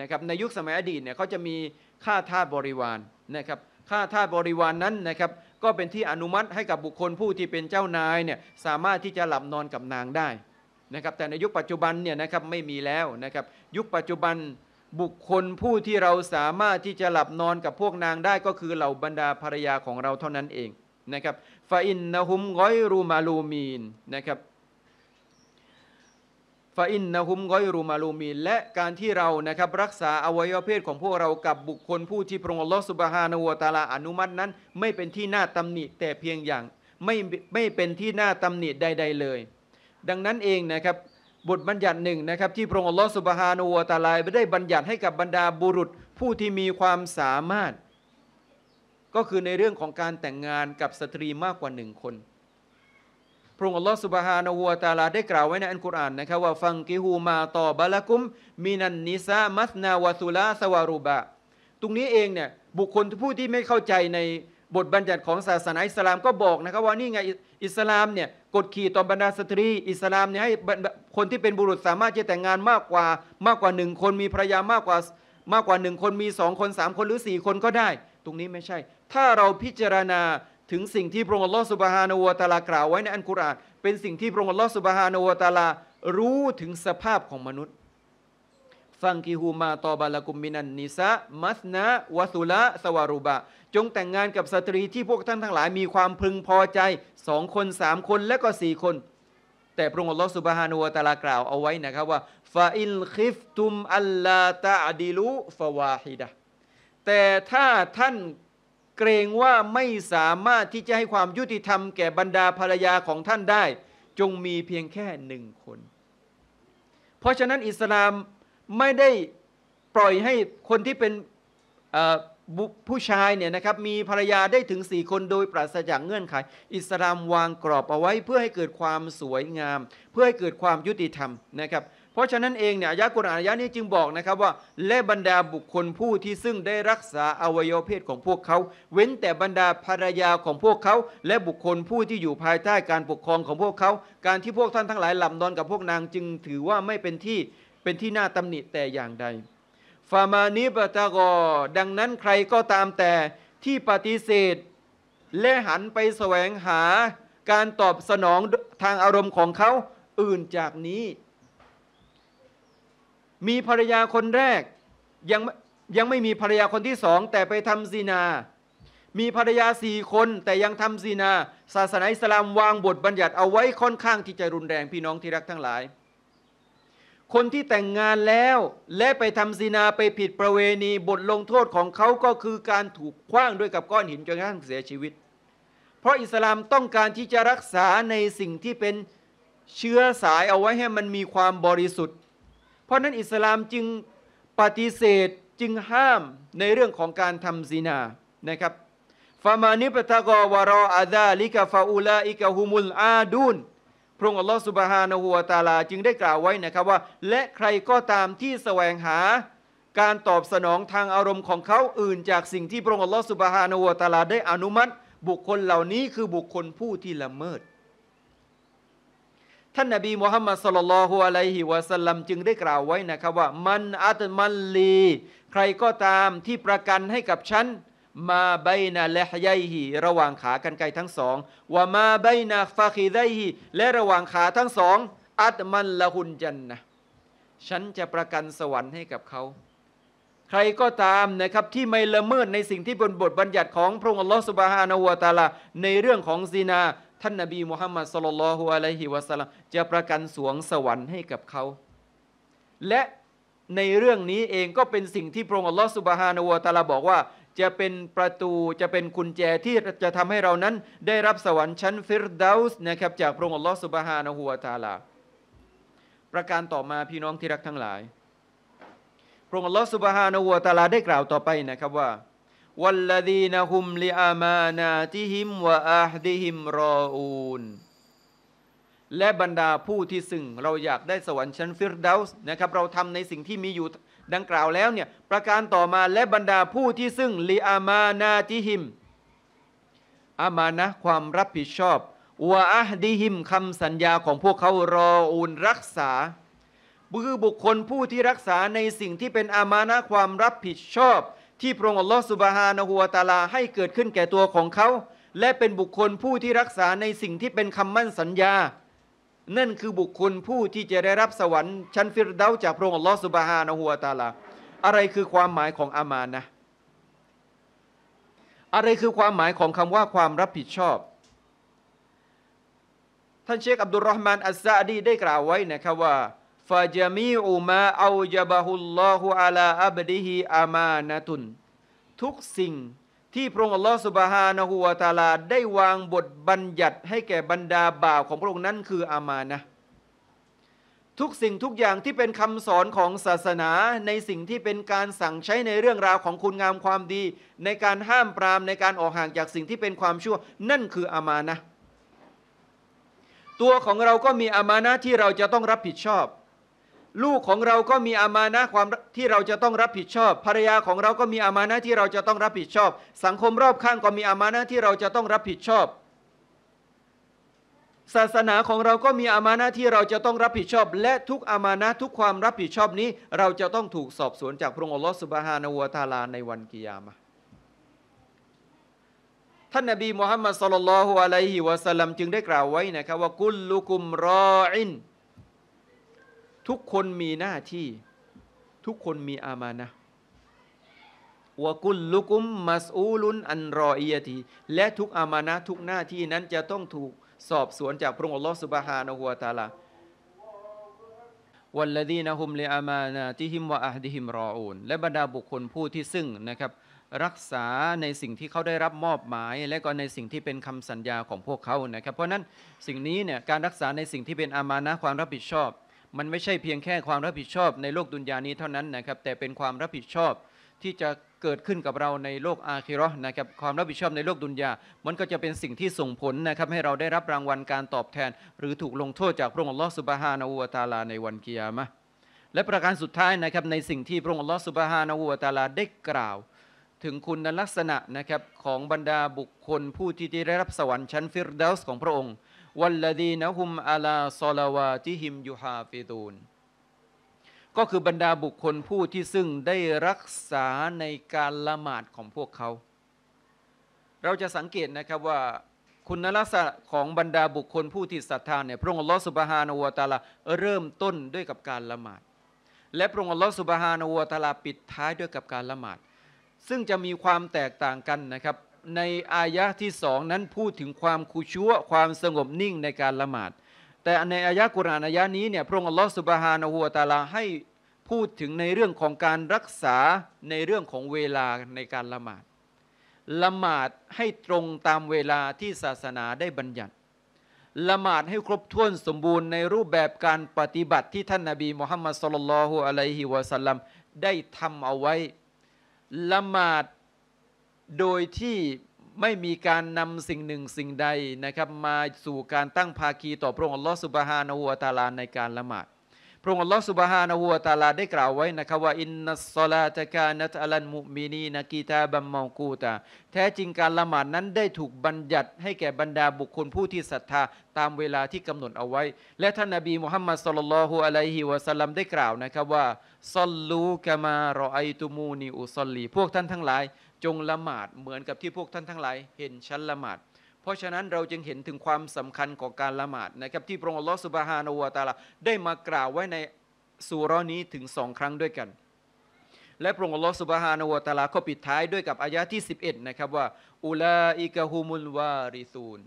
นะครับในยุคสมัยอดีตเนี่ยเขาจะมีค่าทาสบริวารนะครับค่าทาสบริวารนนั้นนะครับก็เป็นที่อนุมัติให้กับบุคคลผู้ที่เป็นเจ้านายเนี่ยสามารถที่จะหลับนอนกับนางได้นะครับแต่ในยุคปัจจุบันเนี่ยนะครับไม่มีแล้วนะครับยุคปัจจุบันบุคคลผู้ที่เราสามารถที่จะหลับนอนกับพวกนางได้ก็คือเหล่าบรรดาภรรยาของเราเท่านั้นเองนะครับฟาอินนะฮุมกอยรูมาลูมีนนะครับฟาอินนะฮุมกอยรูมาลูมีนและการที่เรานะครับรักษาอวัยวะเพศของพวกเรากับบุคคล ผู้ที่พระองค์ลอสุบฮานวตาลาอนุมัตินั้น ไม่เป็นที่น่าตำหนิแต่เพียงอย่างไม่ไม่เป็นที่น่าตำหนิใดๆเลย ดังนั้นเองนะครับบทบัญญัติหนึ่งนะครับที่พระองค์อัลลอฮฺสุบฮานูวตาลายได้บัญญัติให้กับบรรดาบุรุษผู้ที่มีความสามารถ ก็คือในเรื่องของการแต่งงานกับสตรีมากกว่าหนึ่งคน พระองค์อัลลอฮฺสุบฮานูวตาลาได้กล่าวไว้ในอันกุรอานนะครับว่า ฟังกิฮูมาตอบาละกุมมินันนิซา มัสนาวสุลาสวารุบะตรงนี้เองเนี่ยบุคคลผู้ที่ไม่เข้าใจในบทบัญญัติของศาสนาอิสลามก็บอกนะครับ ว่านี่ไงอิสลามเนี่ยกดขี่ต่อบรรดาสตรีอิสลามเนี่ยให้คนที่เป็นบุรุษสามารถจะแต่งงานมากกว่ามากกว่าหนึ่งคนมีภรรยามากกว่า มากกว่าหนึ่งคนมีสองคนสามคนหรือสี่คนก็ได้ ตรงนี้ไม่ใช่ ถ้าเราพิจารณาถึงสิ่งที่พระองค์ลอสุบฮานอวตาลากล่าวไว้ในอันกุรอานเป็นสิ่งที่พระองค์ลอสุบฮานอวตาลารู้ถึงสภาพของมนุษย์ฟังกิฮูมาตอบาลกุมมินันนิสะมัสนะวสุละสวารุบะจงแต่งงานกับสตรีที่พวกท่านทั้งหลายมีความพึงพอใจสองคนสามคนและก็สี่คนแต่พระองค์อัลลอฮฺสุบฮานูตะลากล่าว เอาไว้นะครับว่าฟาอินคิฟตุมอัลลาตาดิลุฟาวาฮิดะแต่ถ้าท่านเกรงว่าไม่สามารถที่จะให้ความยุติธรรมแก่บรรดาภรรยาของท่านได้ จงมีเพียงแค่หนึ่งคน เพราะฉะนั้นอิสลามไม่ได้ปล่อยให้คนที่เป็นผู้ชายเนี่ยนะครับมีภรรยาได้ถึง 4 คนโดยปราศจากเงื่อนไขอิสลามวางกรอบเอาไว้ เพื่อให้เกิดความสวยงาม เพื่อให้เกิดความยุติธรรมนะครับเพราะฉะนั้นเองเนี่ยอายะกุรอานอายะนี้จึงบอกนะครับว่า และบรรดาบุคคลผู้ที่ซึ่งได้รักษาอวัยวะเพศของพวกเขา เว้นแต่บรรดาภรรยาของพวกเขา และบุคคลผู้ที่อยู่ภายใต้การปกครองของพวกเขา การที่พวกท่านทั้งหลายหลับนอนกับพวกนางจึงถือว่าไม่เป็นที่เป็นที่น่าตำหนิแต่อย่างใดฟามานิบตะกอดังนั้นใครก็ตามแต่ที่ปฏิเสธและหันไปแสวงหาการตอบสนองทางอารมณ์ของเขาอื่นจากนี้ มีภรรยาคนแรกยังยังไม่มีภรรยาคนที่สองแต่ไปทำซีนา มีภรรยาสี่คนแต่ยังทำซีนา ศาสนาอิสลามวางบทบัญญัติเอาไว้ค่อนข้างที่จะรุนแรงพี่น้องที่รักทั้งหลายคนที่แต่งงานแล้วและไปทำซินาไปผิดประเวณีบทลงโทษของเขาก็คือการถูกคว้างด้วยกับก้อนหินจนกระทั่งเสียชีวิต เพราะอิสลามต้องการที่จะรักษาในสิ่งที่เป็นเชื้อสายเอาไว้ให้มันมีความบริสุทธิ์ เพราะนั้นอิสลามจึงปฏิเสธจึงห้ามในเรื่องของการทำซินานะครับ ฟามานิปตะกอวารออาดาลิกาฟาอูลาอิกะฮุมุลอาดูนพระองค์อัลลอฮฺสุบฮานะฮูวาตาลาจึงได้กล่าวไว้นะครับว่า และใครก็ตามที่แสวงหาการตอบสนองทางอารมณ์ของเขาอื่นจากสิ่งที่พระองค์อัลลอฮฺสุบฮานะฮูวาตาลาได้อนุมัติ บุคคลเหล่านี้คือบุคคลผู้ที่ละเมิด ท่านนบีมุฮัมมัดสลลัลฮุอะลัยฮิวะสัลลัมจึงได้กล่าวไว้นะครับว่า มันอัตมันลีใครก็ตามที่ประกันให้กับฉันมาใบนาและยยหีระหว่างขากันไกลทั้งสองว่ามาใบนาฟาคีไดหีและระหว่างขาทั้งสองอัตมันละหุนจันนะฉันจะประกันสวรรค์ให้กับเขาใครก็ตามนะครับที่ไม่ละเมิดในสิ่งที่บนบทบัญญัติของพระองค์อัลลอฮฺสุบฮานาวตาลาในเรื่องของซีนา ท่านนบีมุฮัมมัดสลลัลฮุอะลัยฮิวะสัลลัมจะประกันสวงสวรรค์ให้กับเขาและในเรื่องนี้เองก็เป็นสิ่งที่พระองค์อัลลอฮฺสุบฮานาวตาลาบอกว่าจะเป็นประตูจะเป็นกุญแจที่จะทำให้เรานั้นได้รับสวรรค์ชั้นฟิรดาสนะครับ จากพระองค์อัลลอฮฺสุบฮานะฮุวาตาลาประการต่อมาพี่น้องที่รักทั้งหลายพระองค์อัลลอฮฺสุบฮานะฮุวาตาลาได้กล่าวต่อไปนะครับว่า วัลลดีนฮุมลิอามานาติฮิมวะอาฮดิฮิมรออูนและบรรดาผู้ที่ซึ่ง เราอยากได้สวรรค์ชั้นฟิรดาสนะครับ เราทำในสิ่งที่มีอยู่ดังกล่าวแล้วเนี่ยประการต่อมาและบรรดาผู้ที่ซึ่งลีอามานาติหิมอามานะความรับผิดชอบวะอะดิหิมคำสัญญาของพวกเขารออุนรักษา บือบุคคลผู้ที่รักษาในสิ่งที่เป็นอามานะความรับผิดชอบ ที่พระองค์อัลลอฮฺสุบฮานะฮุวตาลาให้เกิดขึ้นแก่ตัวของเขา และเป็นบุคคลผู้ที่รักษาในสิ่งที่เป็นคำมั่นสัญญานั่นคือบุคคลผู้ที่จะได้รับสวรรค์ ชั้นฟิรเดาจากพระองค์อัลลอฮฺสุบฮานะฮัวตาลาอะไรคือความหมายของอามานนะอะไรคือความหมายของคำว่าความรับผิดชอบ ท่านเชคอับดุลรอฮ์มาน อัสซาดีได้กล่าวไว้นะครับว่า ฟาจามีอุมาอูจบะฮุลลอฮุอาลาอับดิฮิอามานะตุน ทุกสิ่งที่พระองค์อัลลอฮฺสุบฮานะฮูวาตาลาได้วางบทบัญญัติให้แก่บรรดาบ่าวของพระองค์นั้นคืออามานะทุกสิ่งทุกอย่างที่เป็นคำสอนของศาสนา ในสิ่งที่เป็นการสั่งใช้ในเรื่องราวของคุณงามความดี ในการห้ามปรามในการออกห่างจากสิ่งที่เป็นความชั่ว นั่นคืออามานะ ตัวของเราก็มีอามานะที่เราจะต้องรับผิดชอบลูกของเราก็มีอามานะความที่เราจะต้องรับผิดชอบภรรยาของเราก็มีอามานะที่เราจะต้องรับผิดชอบ สังคมรอบข้างก็มีอามานะที่เราจะต้องรับผิดชอบ ศาสนาของเราก็มีอามานะที่เราจะต้องรับผิดชอบ และทุกอามานะทุกความรับผิดชอบนี้ เราจะต้องถูกสอบสวนจากพระองค์อัลลอฮฺสุบฮานาวตาลาในวันกิยามะท่านนบีมุฮัมมัดสุลลัลฮุอะลัยฮิวะสัลลัมจึงได้กล่าวไว้นะครับว่ากุลลุกุมรออินทุกคนมีหน้าที่ ทุกคนมีอามานะวกุลลุกุมมัสอูลุนอันรออียที และทุกอามานะทุกหน้าที่นั้นจะต้องถูกสอบสวนจากพระองค์ลอสุบฮานะหัวตาลาวันละดีนะฮุมเลอามานาี่หิมวะอัดิหิมรออูนและบรรดาบุคคลผู้ที่ซึ่งนะครับรักษาในสิ่งที่เขาได้รับมอบหมาย และก็ในสิ่งที่เป็นคำสัญญาของพวกเขานะครับ เพราะนั้นสิ่งนี้เนี่ยการรักษาในสิ่งที่เป็นอามานะความรับผิดชอบมันไม่ใช่เพียงแค่ความรับผิดชอบในโลกดุนยานี้เท่านั้นนะครับแต่เป็นความรับผิดชอบ ที่จะเกิดขึ้นกับเราในโลกอาคิรอนะครับความรับผิดชอบในโลกดุนยามันก็จะเป็นสิ่งที่ส่งผลนะครับให้เราได้รับรางวัลการตอบแทน หรือถูกลงโทษจากพระองค์ลอสุบฮานาอูตาลาในวันกิยามะและประการสุดท้ายนะครับในสิ่งที่พระองค์ลอสุบฮานาอูตาลาได้กล่าวถึงคุณลักษณะนะครับของบรรดาบุคคล ผู้ที่ได้รับสวรรค์ชั้นฟิรเดลส์ของพระองค์วัลลดีนะฮุมอาลาซอลาวาติฮิมยูฮาฟิตูนก็คือบรรดาบุคคลผู้ที่ซึ่งได้รักษาในการละหมาดของพวกเขา เราจะสังเกตนะครับว่า คุณลักษณะของบรรดาบุคคลผู้ที่ศรัทธาเนี่ยพระองค์ลอสุบฮานอวตาลาเริ่มต้นด้วยกับการละหมาด และพระองค์ลอสุบฮานอวตาลาปิดท้ายด้วยกับการละหมาด ซึ่งจะมีความแตกต่างกันนะครับในอายะที่สองนั้นพูดถึงความคุชัวความสงบนิ่งในการละหมาดแต่ในอายะกุรานอายะนี้เนี่ยพระองค์อัลลอฮฺสุบฮานะฮูวตาลาให้พูดถึงในเรื่องของการรักษาในเรื่องของเวลาในการละหมาดละหมาดให้ตรงตามเวลาที่ศาสนาได้บัญญัติละหมาดให้ครบถ้วนสมบูรณ์ในรูปแบบการปฏิบัติ ที่ท่านนาบีมุฮัมมัดสุลลัลฮุอะลัยฮิวะสัลลัมได้ทำเอาไว้ละหมาดโดยที่ไม่มีการนำสิ่งหนึ่งสิ่งใดนะครับมาสู่การตั้งภาคีต่อพระองค์อัลลอฮฺสุบฮานะหัวตาลาในการละหมาด พระองค์อัลลอฮฺสุบฮานะหัวตาลาได้กล่าวไว้นะครับว่าอินนัสซาลาตะกานัตอัลันมุมินีนกีตาบัมมอกูตาแท้จริงการละหมาดนั้นได้ถูกบัญญัติให้แก่บรรดาบุคคลผู้ที่ศรัทธา ตามเวลาที่กำหนดเอาไว้และท่านนบีมุฮัมมัดสุลลัลฮุอะลัยฮิวะสัลลัมได้กล่าวนะครับว่าซัลลูกะมารอไอตุมูนีอุซัลลีพวกท่านทั้งหลายจงละหมาดเหมือนกับที่พวกท่านทั้งหลายเห็นฉันละหมาด เพราะฉะนั้นเราจึงเห็นถึงความสำคัญของการละหมาดนะครับที่พระองค์ลอสุบฮานอวตาลาได้มากล่าวไว้ในสุรนี้ถึงสองครั้งด้วยกัน และพระองค์ลอสุบฮานอวตาลาก็ปิดท้ายด้วยกับอายะที่ 11 นะครับว่าอุลาอิกะฮุมุลวาริซูน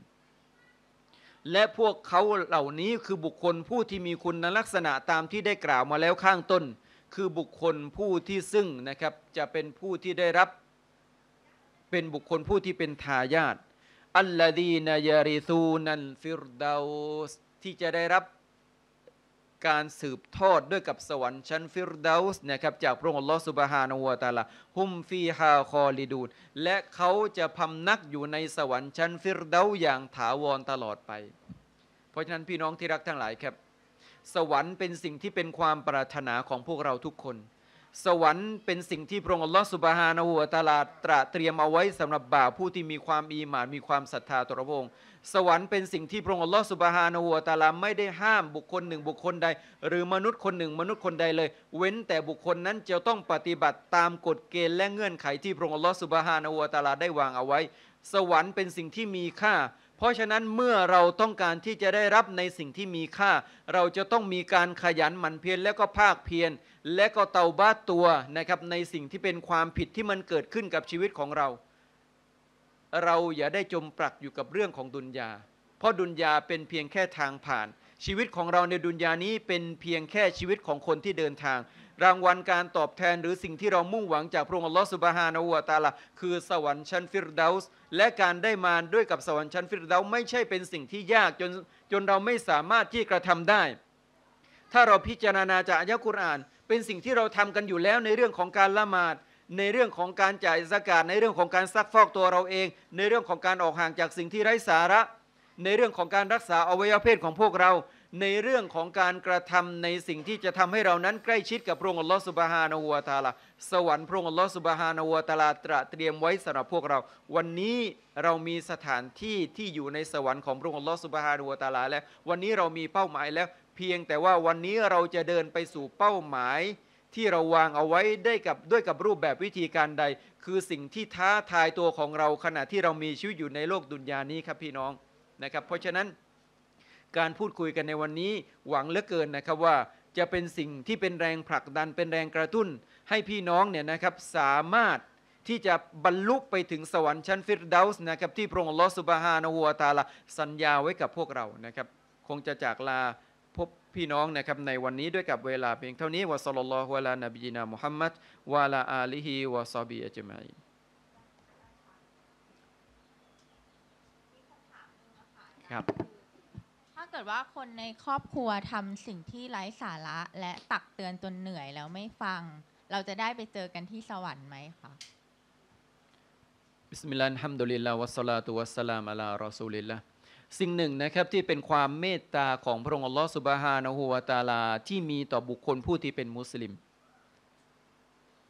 และพวกเขาเหล่านี้คือบุคคลผู้ที่มีคุณลักษณะตามที่ได้กล่าวมาแล้วข้างต้น คือบุคคลผู้ที่ซึ่งนะครับจะเป็นผู้ที่ได้รับเป็นบุคคลผู้ที่เป็นทายาทอัลลาดีนายาริซูนันฟิรดาวสที่จะได้รับการสืบทอดด้วยกับสวรรค์ชั้นฟิรดาวส์นะครับจากพระองค์อัลลอฮฺสุบฮานาวตาลาฮุมฟีฮาคอลิดูนและเขาจะพำนักอยู่ในสวรรค์ชั้นฟิรดาวอย่างถาวรตลอดไป เพราะฉะนั้นพี่น้องที่รักทั้งหลายครับสวรรค์เป็นสิ่งที่เป็นความปรารถนาของพวกเราทุกคนสวรรค์เป็นสิ่งที่พระองค์อัลลอฮฺสุบฮานะหัวตาลาตระเตรียมเอาไว้สำหรับบ่าวผู้ที่มีความอีหมานมีความศรัทธาต่อพระองค์สวรรค์เป็นสิ่งที่พระองค์อัลลอฮฺสุบฮานะหัวตาลาไม่ได้ห้ามบุคคลหนึ่งบุคคลใดหรือมนุษย์คนหนึ่งมนุษย์คนใดเลย เว้นแต่บุคคลนั้นจะต้องปฏิบัติตามกฎเกณฑ์และเงื่อนไขที่พระองค์อัลลอฮฺสุบฮานะหัวตาลาได้วางเอาไว้ สวรรค์เป็นสิ่งที่มีค่า เพราะฉะนั้นเมื่อเราต้องการที่จะได้รับในสิ่งที่มีค่า เราจะต้องมีการขยันหมั่นเพียรและก็ภาคเพียรและก็เตาบ้าตัวนะครับในสิ่งที่เป็นความผิดที่มันเกิดขึ้นกับชีวิตของเรา เราอย่าได้จมปลักอยู่กับเรื่องของดุนยาเพราะดุนยาเป็นเพียงแค่ทางผ่าน ชีวิตของเราในดุนยานี้เป็นเพียงแค่ชีวิตของคนที่เดินทาง รางวัลการตอบแทน หรือสิ่งที่เรามุ่งหวัง จากพระองค์ลอสุบฮานาวตาละคือสวรรค์ชั้นฟิรดาสและการได้มาด้วยกับสวรรค์ชั้นฟิรดาสไม่ใช่เป็นสิ่งที่ยากจนจนเราไม่สามารถที่กระทำได้ ถ้าเราพิจารณาจากอายะกุรอานเป็นสิ่งที่เราทำกันอยู่แล้วในเรื่องของการละหมาด ในเรื่องของการจ่ายสกาดในเรื่องของการซักฟอกตัวเราเอง ในเรื่องของการออกห่างจากสิ่งที่ไร้สาระ ในเรื่องของการรักษาอวัยวะเพศของพวกเรา ในเรื่องของการกระทำในสิ่งที่จะทำให้เรานั้นใกล้ชิดกับพระองค์อัลลอฮฺสุบฮานาหัวตาลาสวรรค์พระองค์อัลลอฮฺสุบฮานาหัวตาลาตระเตรียมไว้สำหรับพวกเรา วันนี้เรามีสถานที่ที่อยู่ในสวรรค์ของพระองค์อัลลอฮฺสุบฮานาหัวตาลาแล้ววันนี้เรามีเป้าหมายแล้วเพียงแต่ว่าวันนี้เราจะเดินไปสู่เป้าหมาย ที่เราวางเอาไว้ได้กับด้วยกับรูปแบบวิธีการใด คือสิ่งที่ท้าทายตัวของเราขณะที่เรามีชีวิตอยู่ในโลกดุนยานี้ครับพี่น้องนะครับเพราะฉะนั้นการพูดคุยกันในวันนี้หวังเหลือเกินนะครับว่าจะเป็นสิ่งที่เป็นแรงผลักดันเป็นแรงกระตุ้นให้พี่น้องเนี่ยนะครับสามารถที่จะบรรลุไปถึงสวรรค์ชั้นฟิรดาสนะครับที่พระองค์ลอสุบฮานะหัวตาลาสัญญาไว้กับพวกเรานะครับคงจะจากลาพี่น้องนะครับในวันนี้ด้วยกับเวลาเพียงเท่านี้วะสัลลัลลอฮุอะลานบีนามุฮัมมัดวะลาอาลีฮิวะซอบีอัจมัยครับถ้าเกิดว่าคนในครอบครัวทำสิ่งที่ไร้สาระ และตักเตือนจนเหนื่อยแล้วไม่ฟังเราจะได้ไปเจอกันที่สวรรค์ไหมคะบิสมิลลาฮิรเราะห์มะนิรเราะฮัลัลิลห์วะสสลาตุวัสสลามอะลารอซูลิลลาห์สิ่งหนึ่งนะครับที่เป็นความเมตตาของพระองค์อัลลอฮฺสุบฮานะฮูวาตาลา ที่มีต่อบุคคลผู้ที่เป็นมุสลิม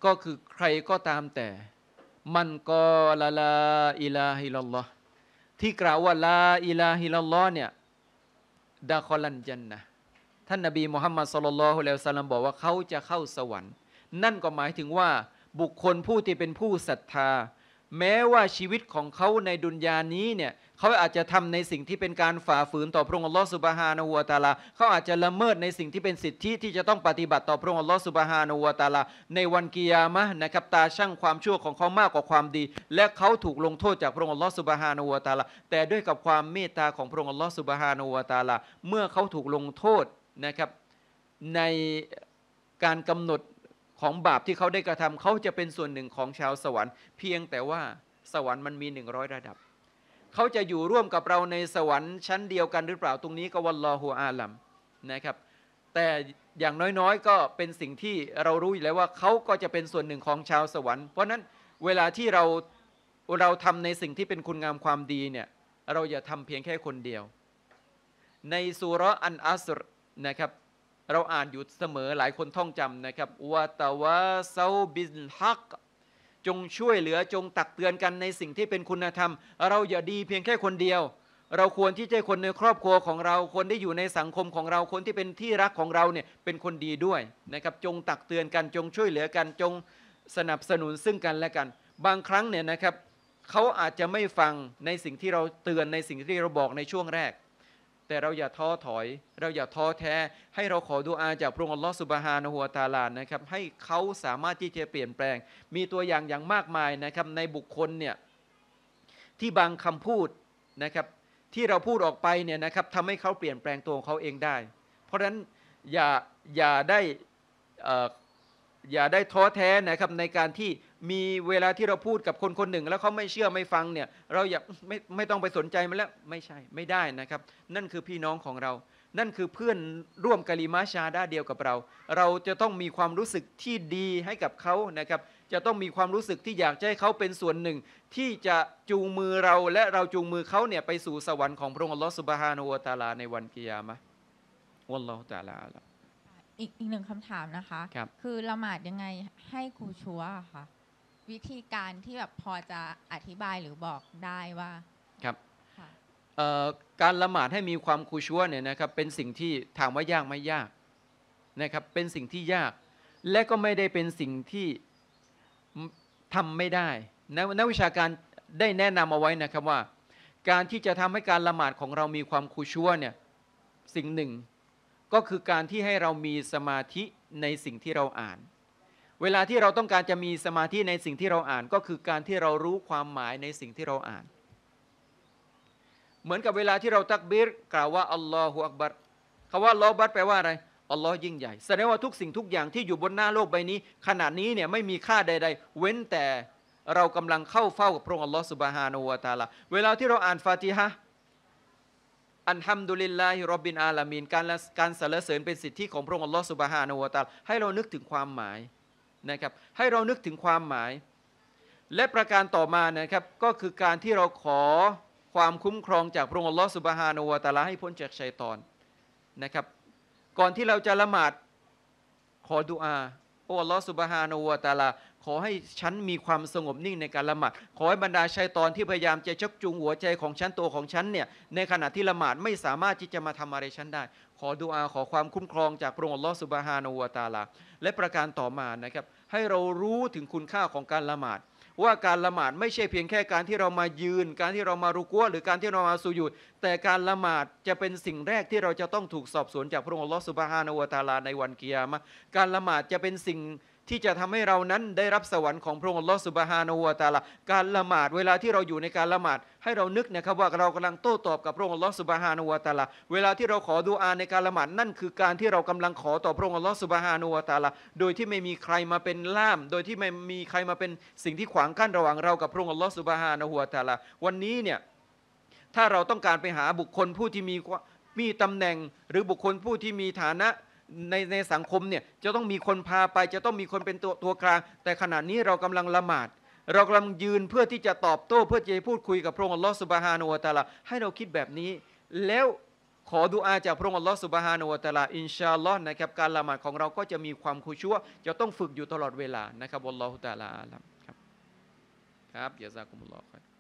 ก็คือใครก็ตามแต่ มันกอลาลาอิลาฮิลลอฮ์ที่กล่าวว่าลาอิลาฮิลลอฮ์เนี่ยดาคอลันจันนะท่านนบีมุฮัมมัดสุลลัลฮุลวสัลลัมบอกว่าเขาจะเข้าสวรรค์ นั่นก็หมายถึงว่าบุคคลผู้ที่เป็นผู้ศรัทธา แม้ว่าชีวิตของเขาในดุนยานี้เนี่ยขาอาจจะทำในสิ่งที่เป็นการฝ่าฝืนต่อพระองค์อัลลอฮฺสุบฮานะฮูวตาลาเขาอาจจะละเมิดในสิ่งที่เป็นสิทธิที่จะต้องปฏิบัติต่อพระองค์อัลลอฮฺสุบฮานะฮูวตาลาในวันกิยามะนะครับตาช่างความชั่วของเขามากกว่าความดี และเขาถูกลงโทษจากพระองค์อัลลอฮฺสุบฮานะฮูวตาลาแต่ด้วยกับความเมตตาของพระองค์อัลลอฮฺสุบฮานะฮูวตาลาเมื่อเขาถูกลงโทษนะครับในการกำหนดของบาปที่เขาได้กระทำเขาจะเป็นส่วนหนึ่งของชาวสวรรค์เพียงแต่ว่าสวรรค์มันมี 100 ระดับเขาจะอยู่ร่วมกับเราในสวรรค์ชั้นเดียวกันหรือเปล่า ตรงนี้ก็วัลลอฮวอาลัมนะครับแต่อย่างน้อยๆก็เป็นสิ่งที่เรารู้อยู่แล้วว่าเขาก็จะเป็นส่วนหนึ่งของชาวสวรรค์ เพราะนั้นเวลาที่เราเราทำในสิ่งที่เป็นคุณงามความดีเนี่ยเราอย่าทำเพียงแค่คนเดียว ในสุรอันอัสรนะครับเราอ่านอยู่เสมอหลายคนท่องจำนะครับวะตาวะเซาบินฮักจงช่วยเหลือจงตักเตือนกันในสิ่งที่เป็นคุณธรรมเราอย่าดีเพียงแค่คนเดียว เราควรที่จะคนในครอบครัวของเราคนที่อยู่ในสังคมของเราคนที่เป็นที่รักของเราเนี่ยเป็นคนดีด้วยนะครับจงตักเตือนกันจงช่วยเหลือกันจงสนับสนุนซึ่งกันและกัน บางครั้งเนี่ยนะครับเขาอาจจะไม่ฟังในสิ่งที่เราเตือนในสิ่งที่เราบอกในช่วงแรกแต่เราอย่าท้อถอย เราอย่าท้อแท้ ให้เราขอดูอาจากพระองค์อัลลอฮฺสุบฮานะฮัวตาลานะครับ ให้เขาสามารถที่จะเปลี่ยนแปลง มีตัวอย่างอย่างมากมายนะครับในบุคคลเนี่ยที่บางคำพูดนะครับที่เราพูดออกไปเนี่ยนะครับทำให้เขาเปลี่ยนแปลงตัวของเขาเองได้ เพราะฉะนั้นอย่าอย่าได้อย่าได้ท้อแท้นะครับในการที่มีเวลาที่เราพูดกับคนคนหนึ่ง แล้วเขาไม่เชื่อไม่ฟังเนี่ย เราอย่าไม่ไม่ต้องไปสนใจมันแล้วไม่ใช่ไม่ได้นะครับ นั่นคือพี่น้องของเรา นั่นคือเพื่อนร่วมกะลีมาชาด้าเดียวกับเรา เราจะต้องมีความรู้สึกที่ดีให้กับเขานะครับ จะต้องมีความรู้สึกที่อยากจะให้เขาเป็นส่วนหนึ่ง ที่จะจูงมือเรา และเราจูงมือเขาเนี่ยไปสู่สวรรค์ของพระองค์ลอสุบฮานุวตาลาในวันกิยามะวัลลอฮฺตาลาอีกอีกหนึ่งคำถามนะคะคือละหมาดยังไงให้รูชัวค่ะวิธีการที่แบบพอจะอธิบายหรือบอกได้ว่าครับการละหมาดให้มีความคูชัวเนี่ยนะครับ เป็นสิ่งที่ถามว่ายากไหมยากนะครับ เป็นสิ่งที่ยาก และก็ไม่ได้เป็นสิ่งที่ทำไม่ได้นะนักวิชาการได้แนะนำเอาไว้นะครับว่า การที่จะทำให้การละหมาดของเรามีความคูชัวเนี่ยสิ่งหนึ่ง ก็คือการที่ให้เรามีสมาธิในสิ่งที่เราอ่านเวลาที่เราต้องการจะมีสมาธิในสิ่งที่เราอ่าน ก็คือการที่เรารู้ความหมายในสิ่งที่เราอ่าน เหมือนกับเวลาที่เราตักบิรกล่าวว่าอัลลอฮฺอักบัรคำว่าลอบัตแปลว่าอะไร อัลลอฮ์ยิ่งใหญ่ แสดงว่าทุกสิ่งทุกอย่างที่อยู่บนหน้าโลกใบนี้ขณะนี้เนี่ยไม่มีค่าใด ๆ เว้นแต่เรากำลังเข้าเฝ้ากับพระองค์อัลลอฮ์สุบฮานาวะตาลา เวลาที่เราอ่านฟาติฮะอันฮัมดุลิลลาฮิรบบินอาลามีนการการสรรเสริญเป็นสิทธิของพระองค์อัลลอฮ์สุบฮานาวะตาลา ให้เรานึกถึงความหมายนะครับให้เรานึกถึงความหมาย และประการต่อมานะครับก็คือการที่เราขอความคุ้มครองจาก พระองค์อัลลอฮฺสุบฮานุวะตาลาให้พ้นจากชัยตอนนะครับ ก่อนที่เราจะละหมาดขอดุอา โอ้อัลลอฮฺสุบฮานุวะตาลาขอให้ฉันมีความสงบนิ่งในการละหมาดขอให้บรรดาชัยตอนที่พยายามจะชักจูงหัวใจของฉันตัวของฉันเนี่ยในขณะที่ละหมาดไม่สามารถที่จะมาทำอะไรฉันได้ ขอดุอาขอความคุ้มครองจากพระองค์ลอสุบฮานุวาตาลาและประการต่อมานะครับให้เรารู้ถึงคุณค่าของการละหมาด ว่าการละหมาดไม่ใช่เพียงแค่การที่เรามายืน การที่เรามารุกัวหรือการที่เรามาสุยุดแต่การละหมาดจะเป็นสิ่งแรกที่เราจะต้องถูก สอบสวนจากพระองค์ลอสุบฮานอวตาลาในวันเกีย์มะการละหมาดจะเป็นสิ่งที่จะทำให้เรานั้นได้รับสวรรค์ของพระองค์ลอสุบฮานอวตาละการละหมาดเวลาที่เราอยู่ในการละหมาด ให้เรานึกนะครับว่าเรากำลังโต้ตอบกับพระองค์ลอสุบฮานอวตาละเวลาที่เราขอดูอาในการละหมาดนั่นคือการที่เรากำลังขอต่อพระองค์ลอสุบฮานอวตาละโดยที่ไม่มีใครมาเป็นล่ามโดยที่ไม่มีใครมาเป็นสิ่งที่ขวางกั้นระหว่างเรากับพระองค์ลอสุบฮานอวตาละวันนี้เนี่ยถ้าเราต้องการไปหาบุคคลผู้ที่มีมีตำแหน่ง หรือบุคคลผู้ที่มีฐานะในในสังคมเนี่ยจะต้องมีคนพาไป จะต้องมีคนเป็นตัวตัวกลางแต่ขณะนี้เรากำลังละหมาด เรากำลังยืนเพื่อที่จะตอบโต้เพื่อจะพูดคุยกับพระองค์อัลลอฮฺสุบฮานุวะตะลาให้เราคิดแบบนี้ แล้วขอดุอาจากพระองค์อัลลอฮฺสุบฮานุวะตะลา อินชาอัลลอฮ์นะครับ การละหมาดของเราก็จะมีความคุชัวจะต้องฝึกอยู่ตลอดเวลานะครับอัลลอฮฺตาลาอัลลัมครับครับยาซากุมุลลอฮฺ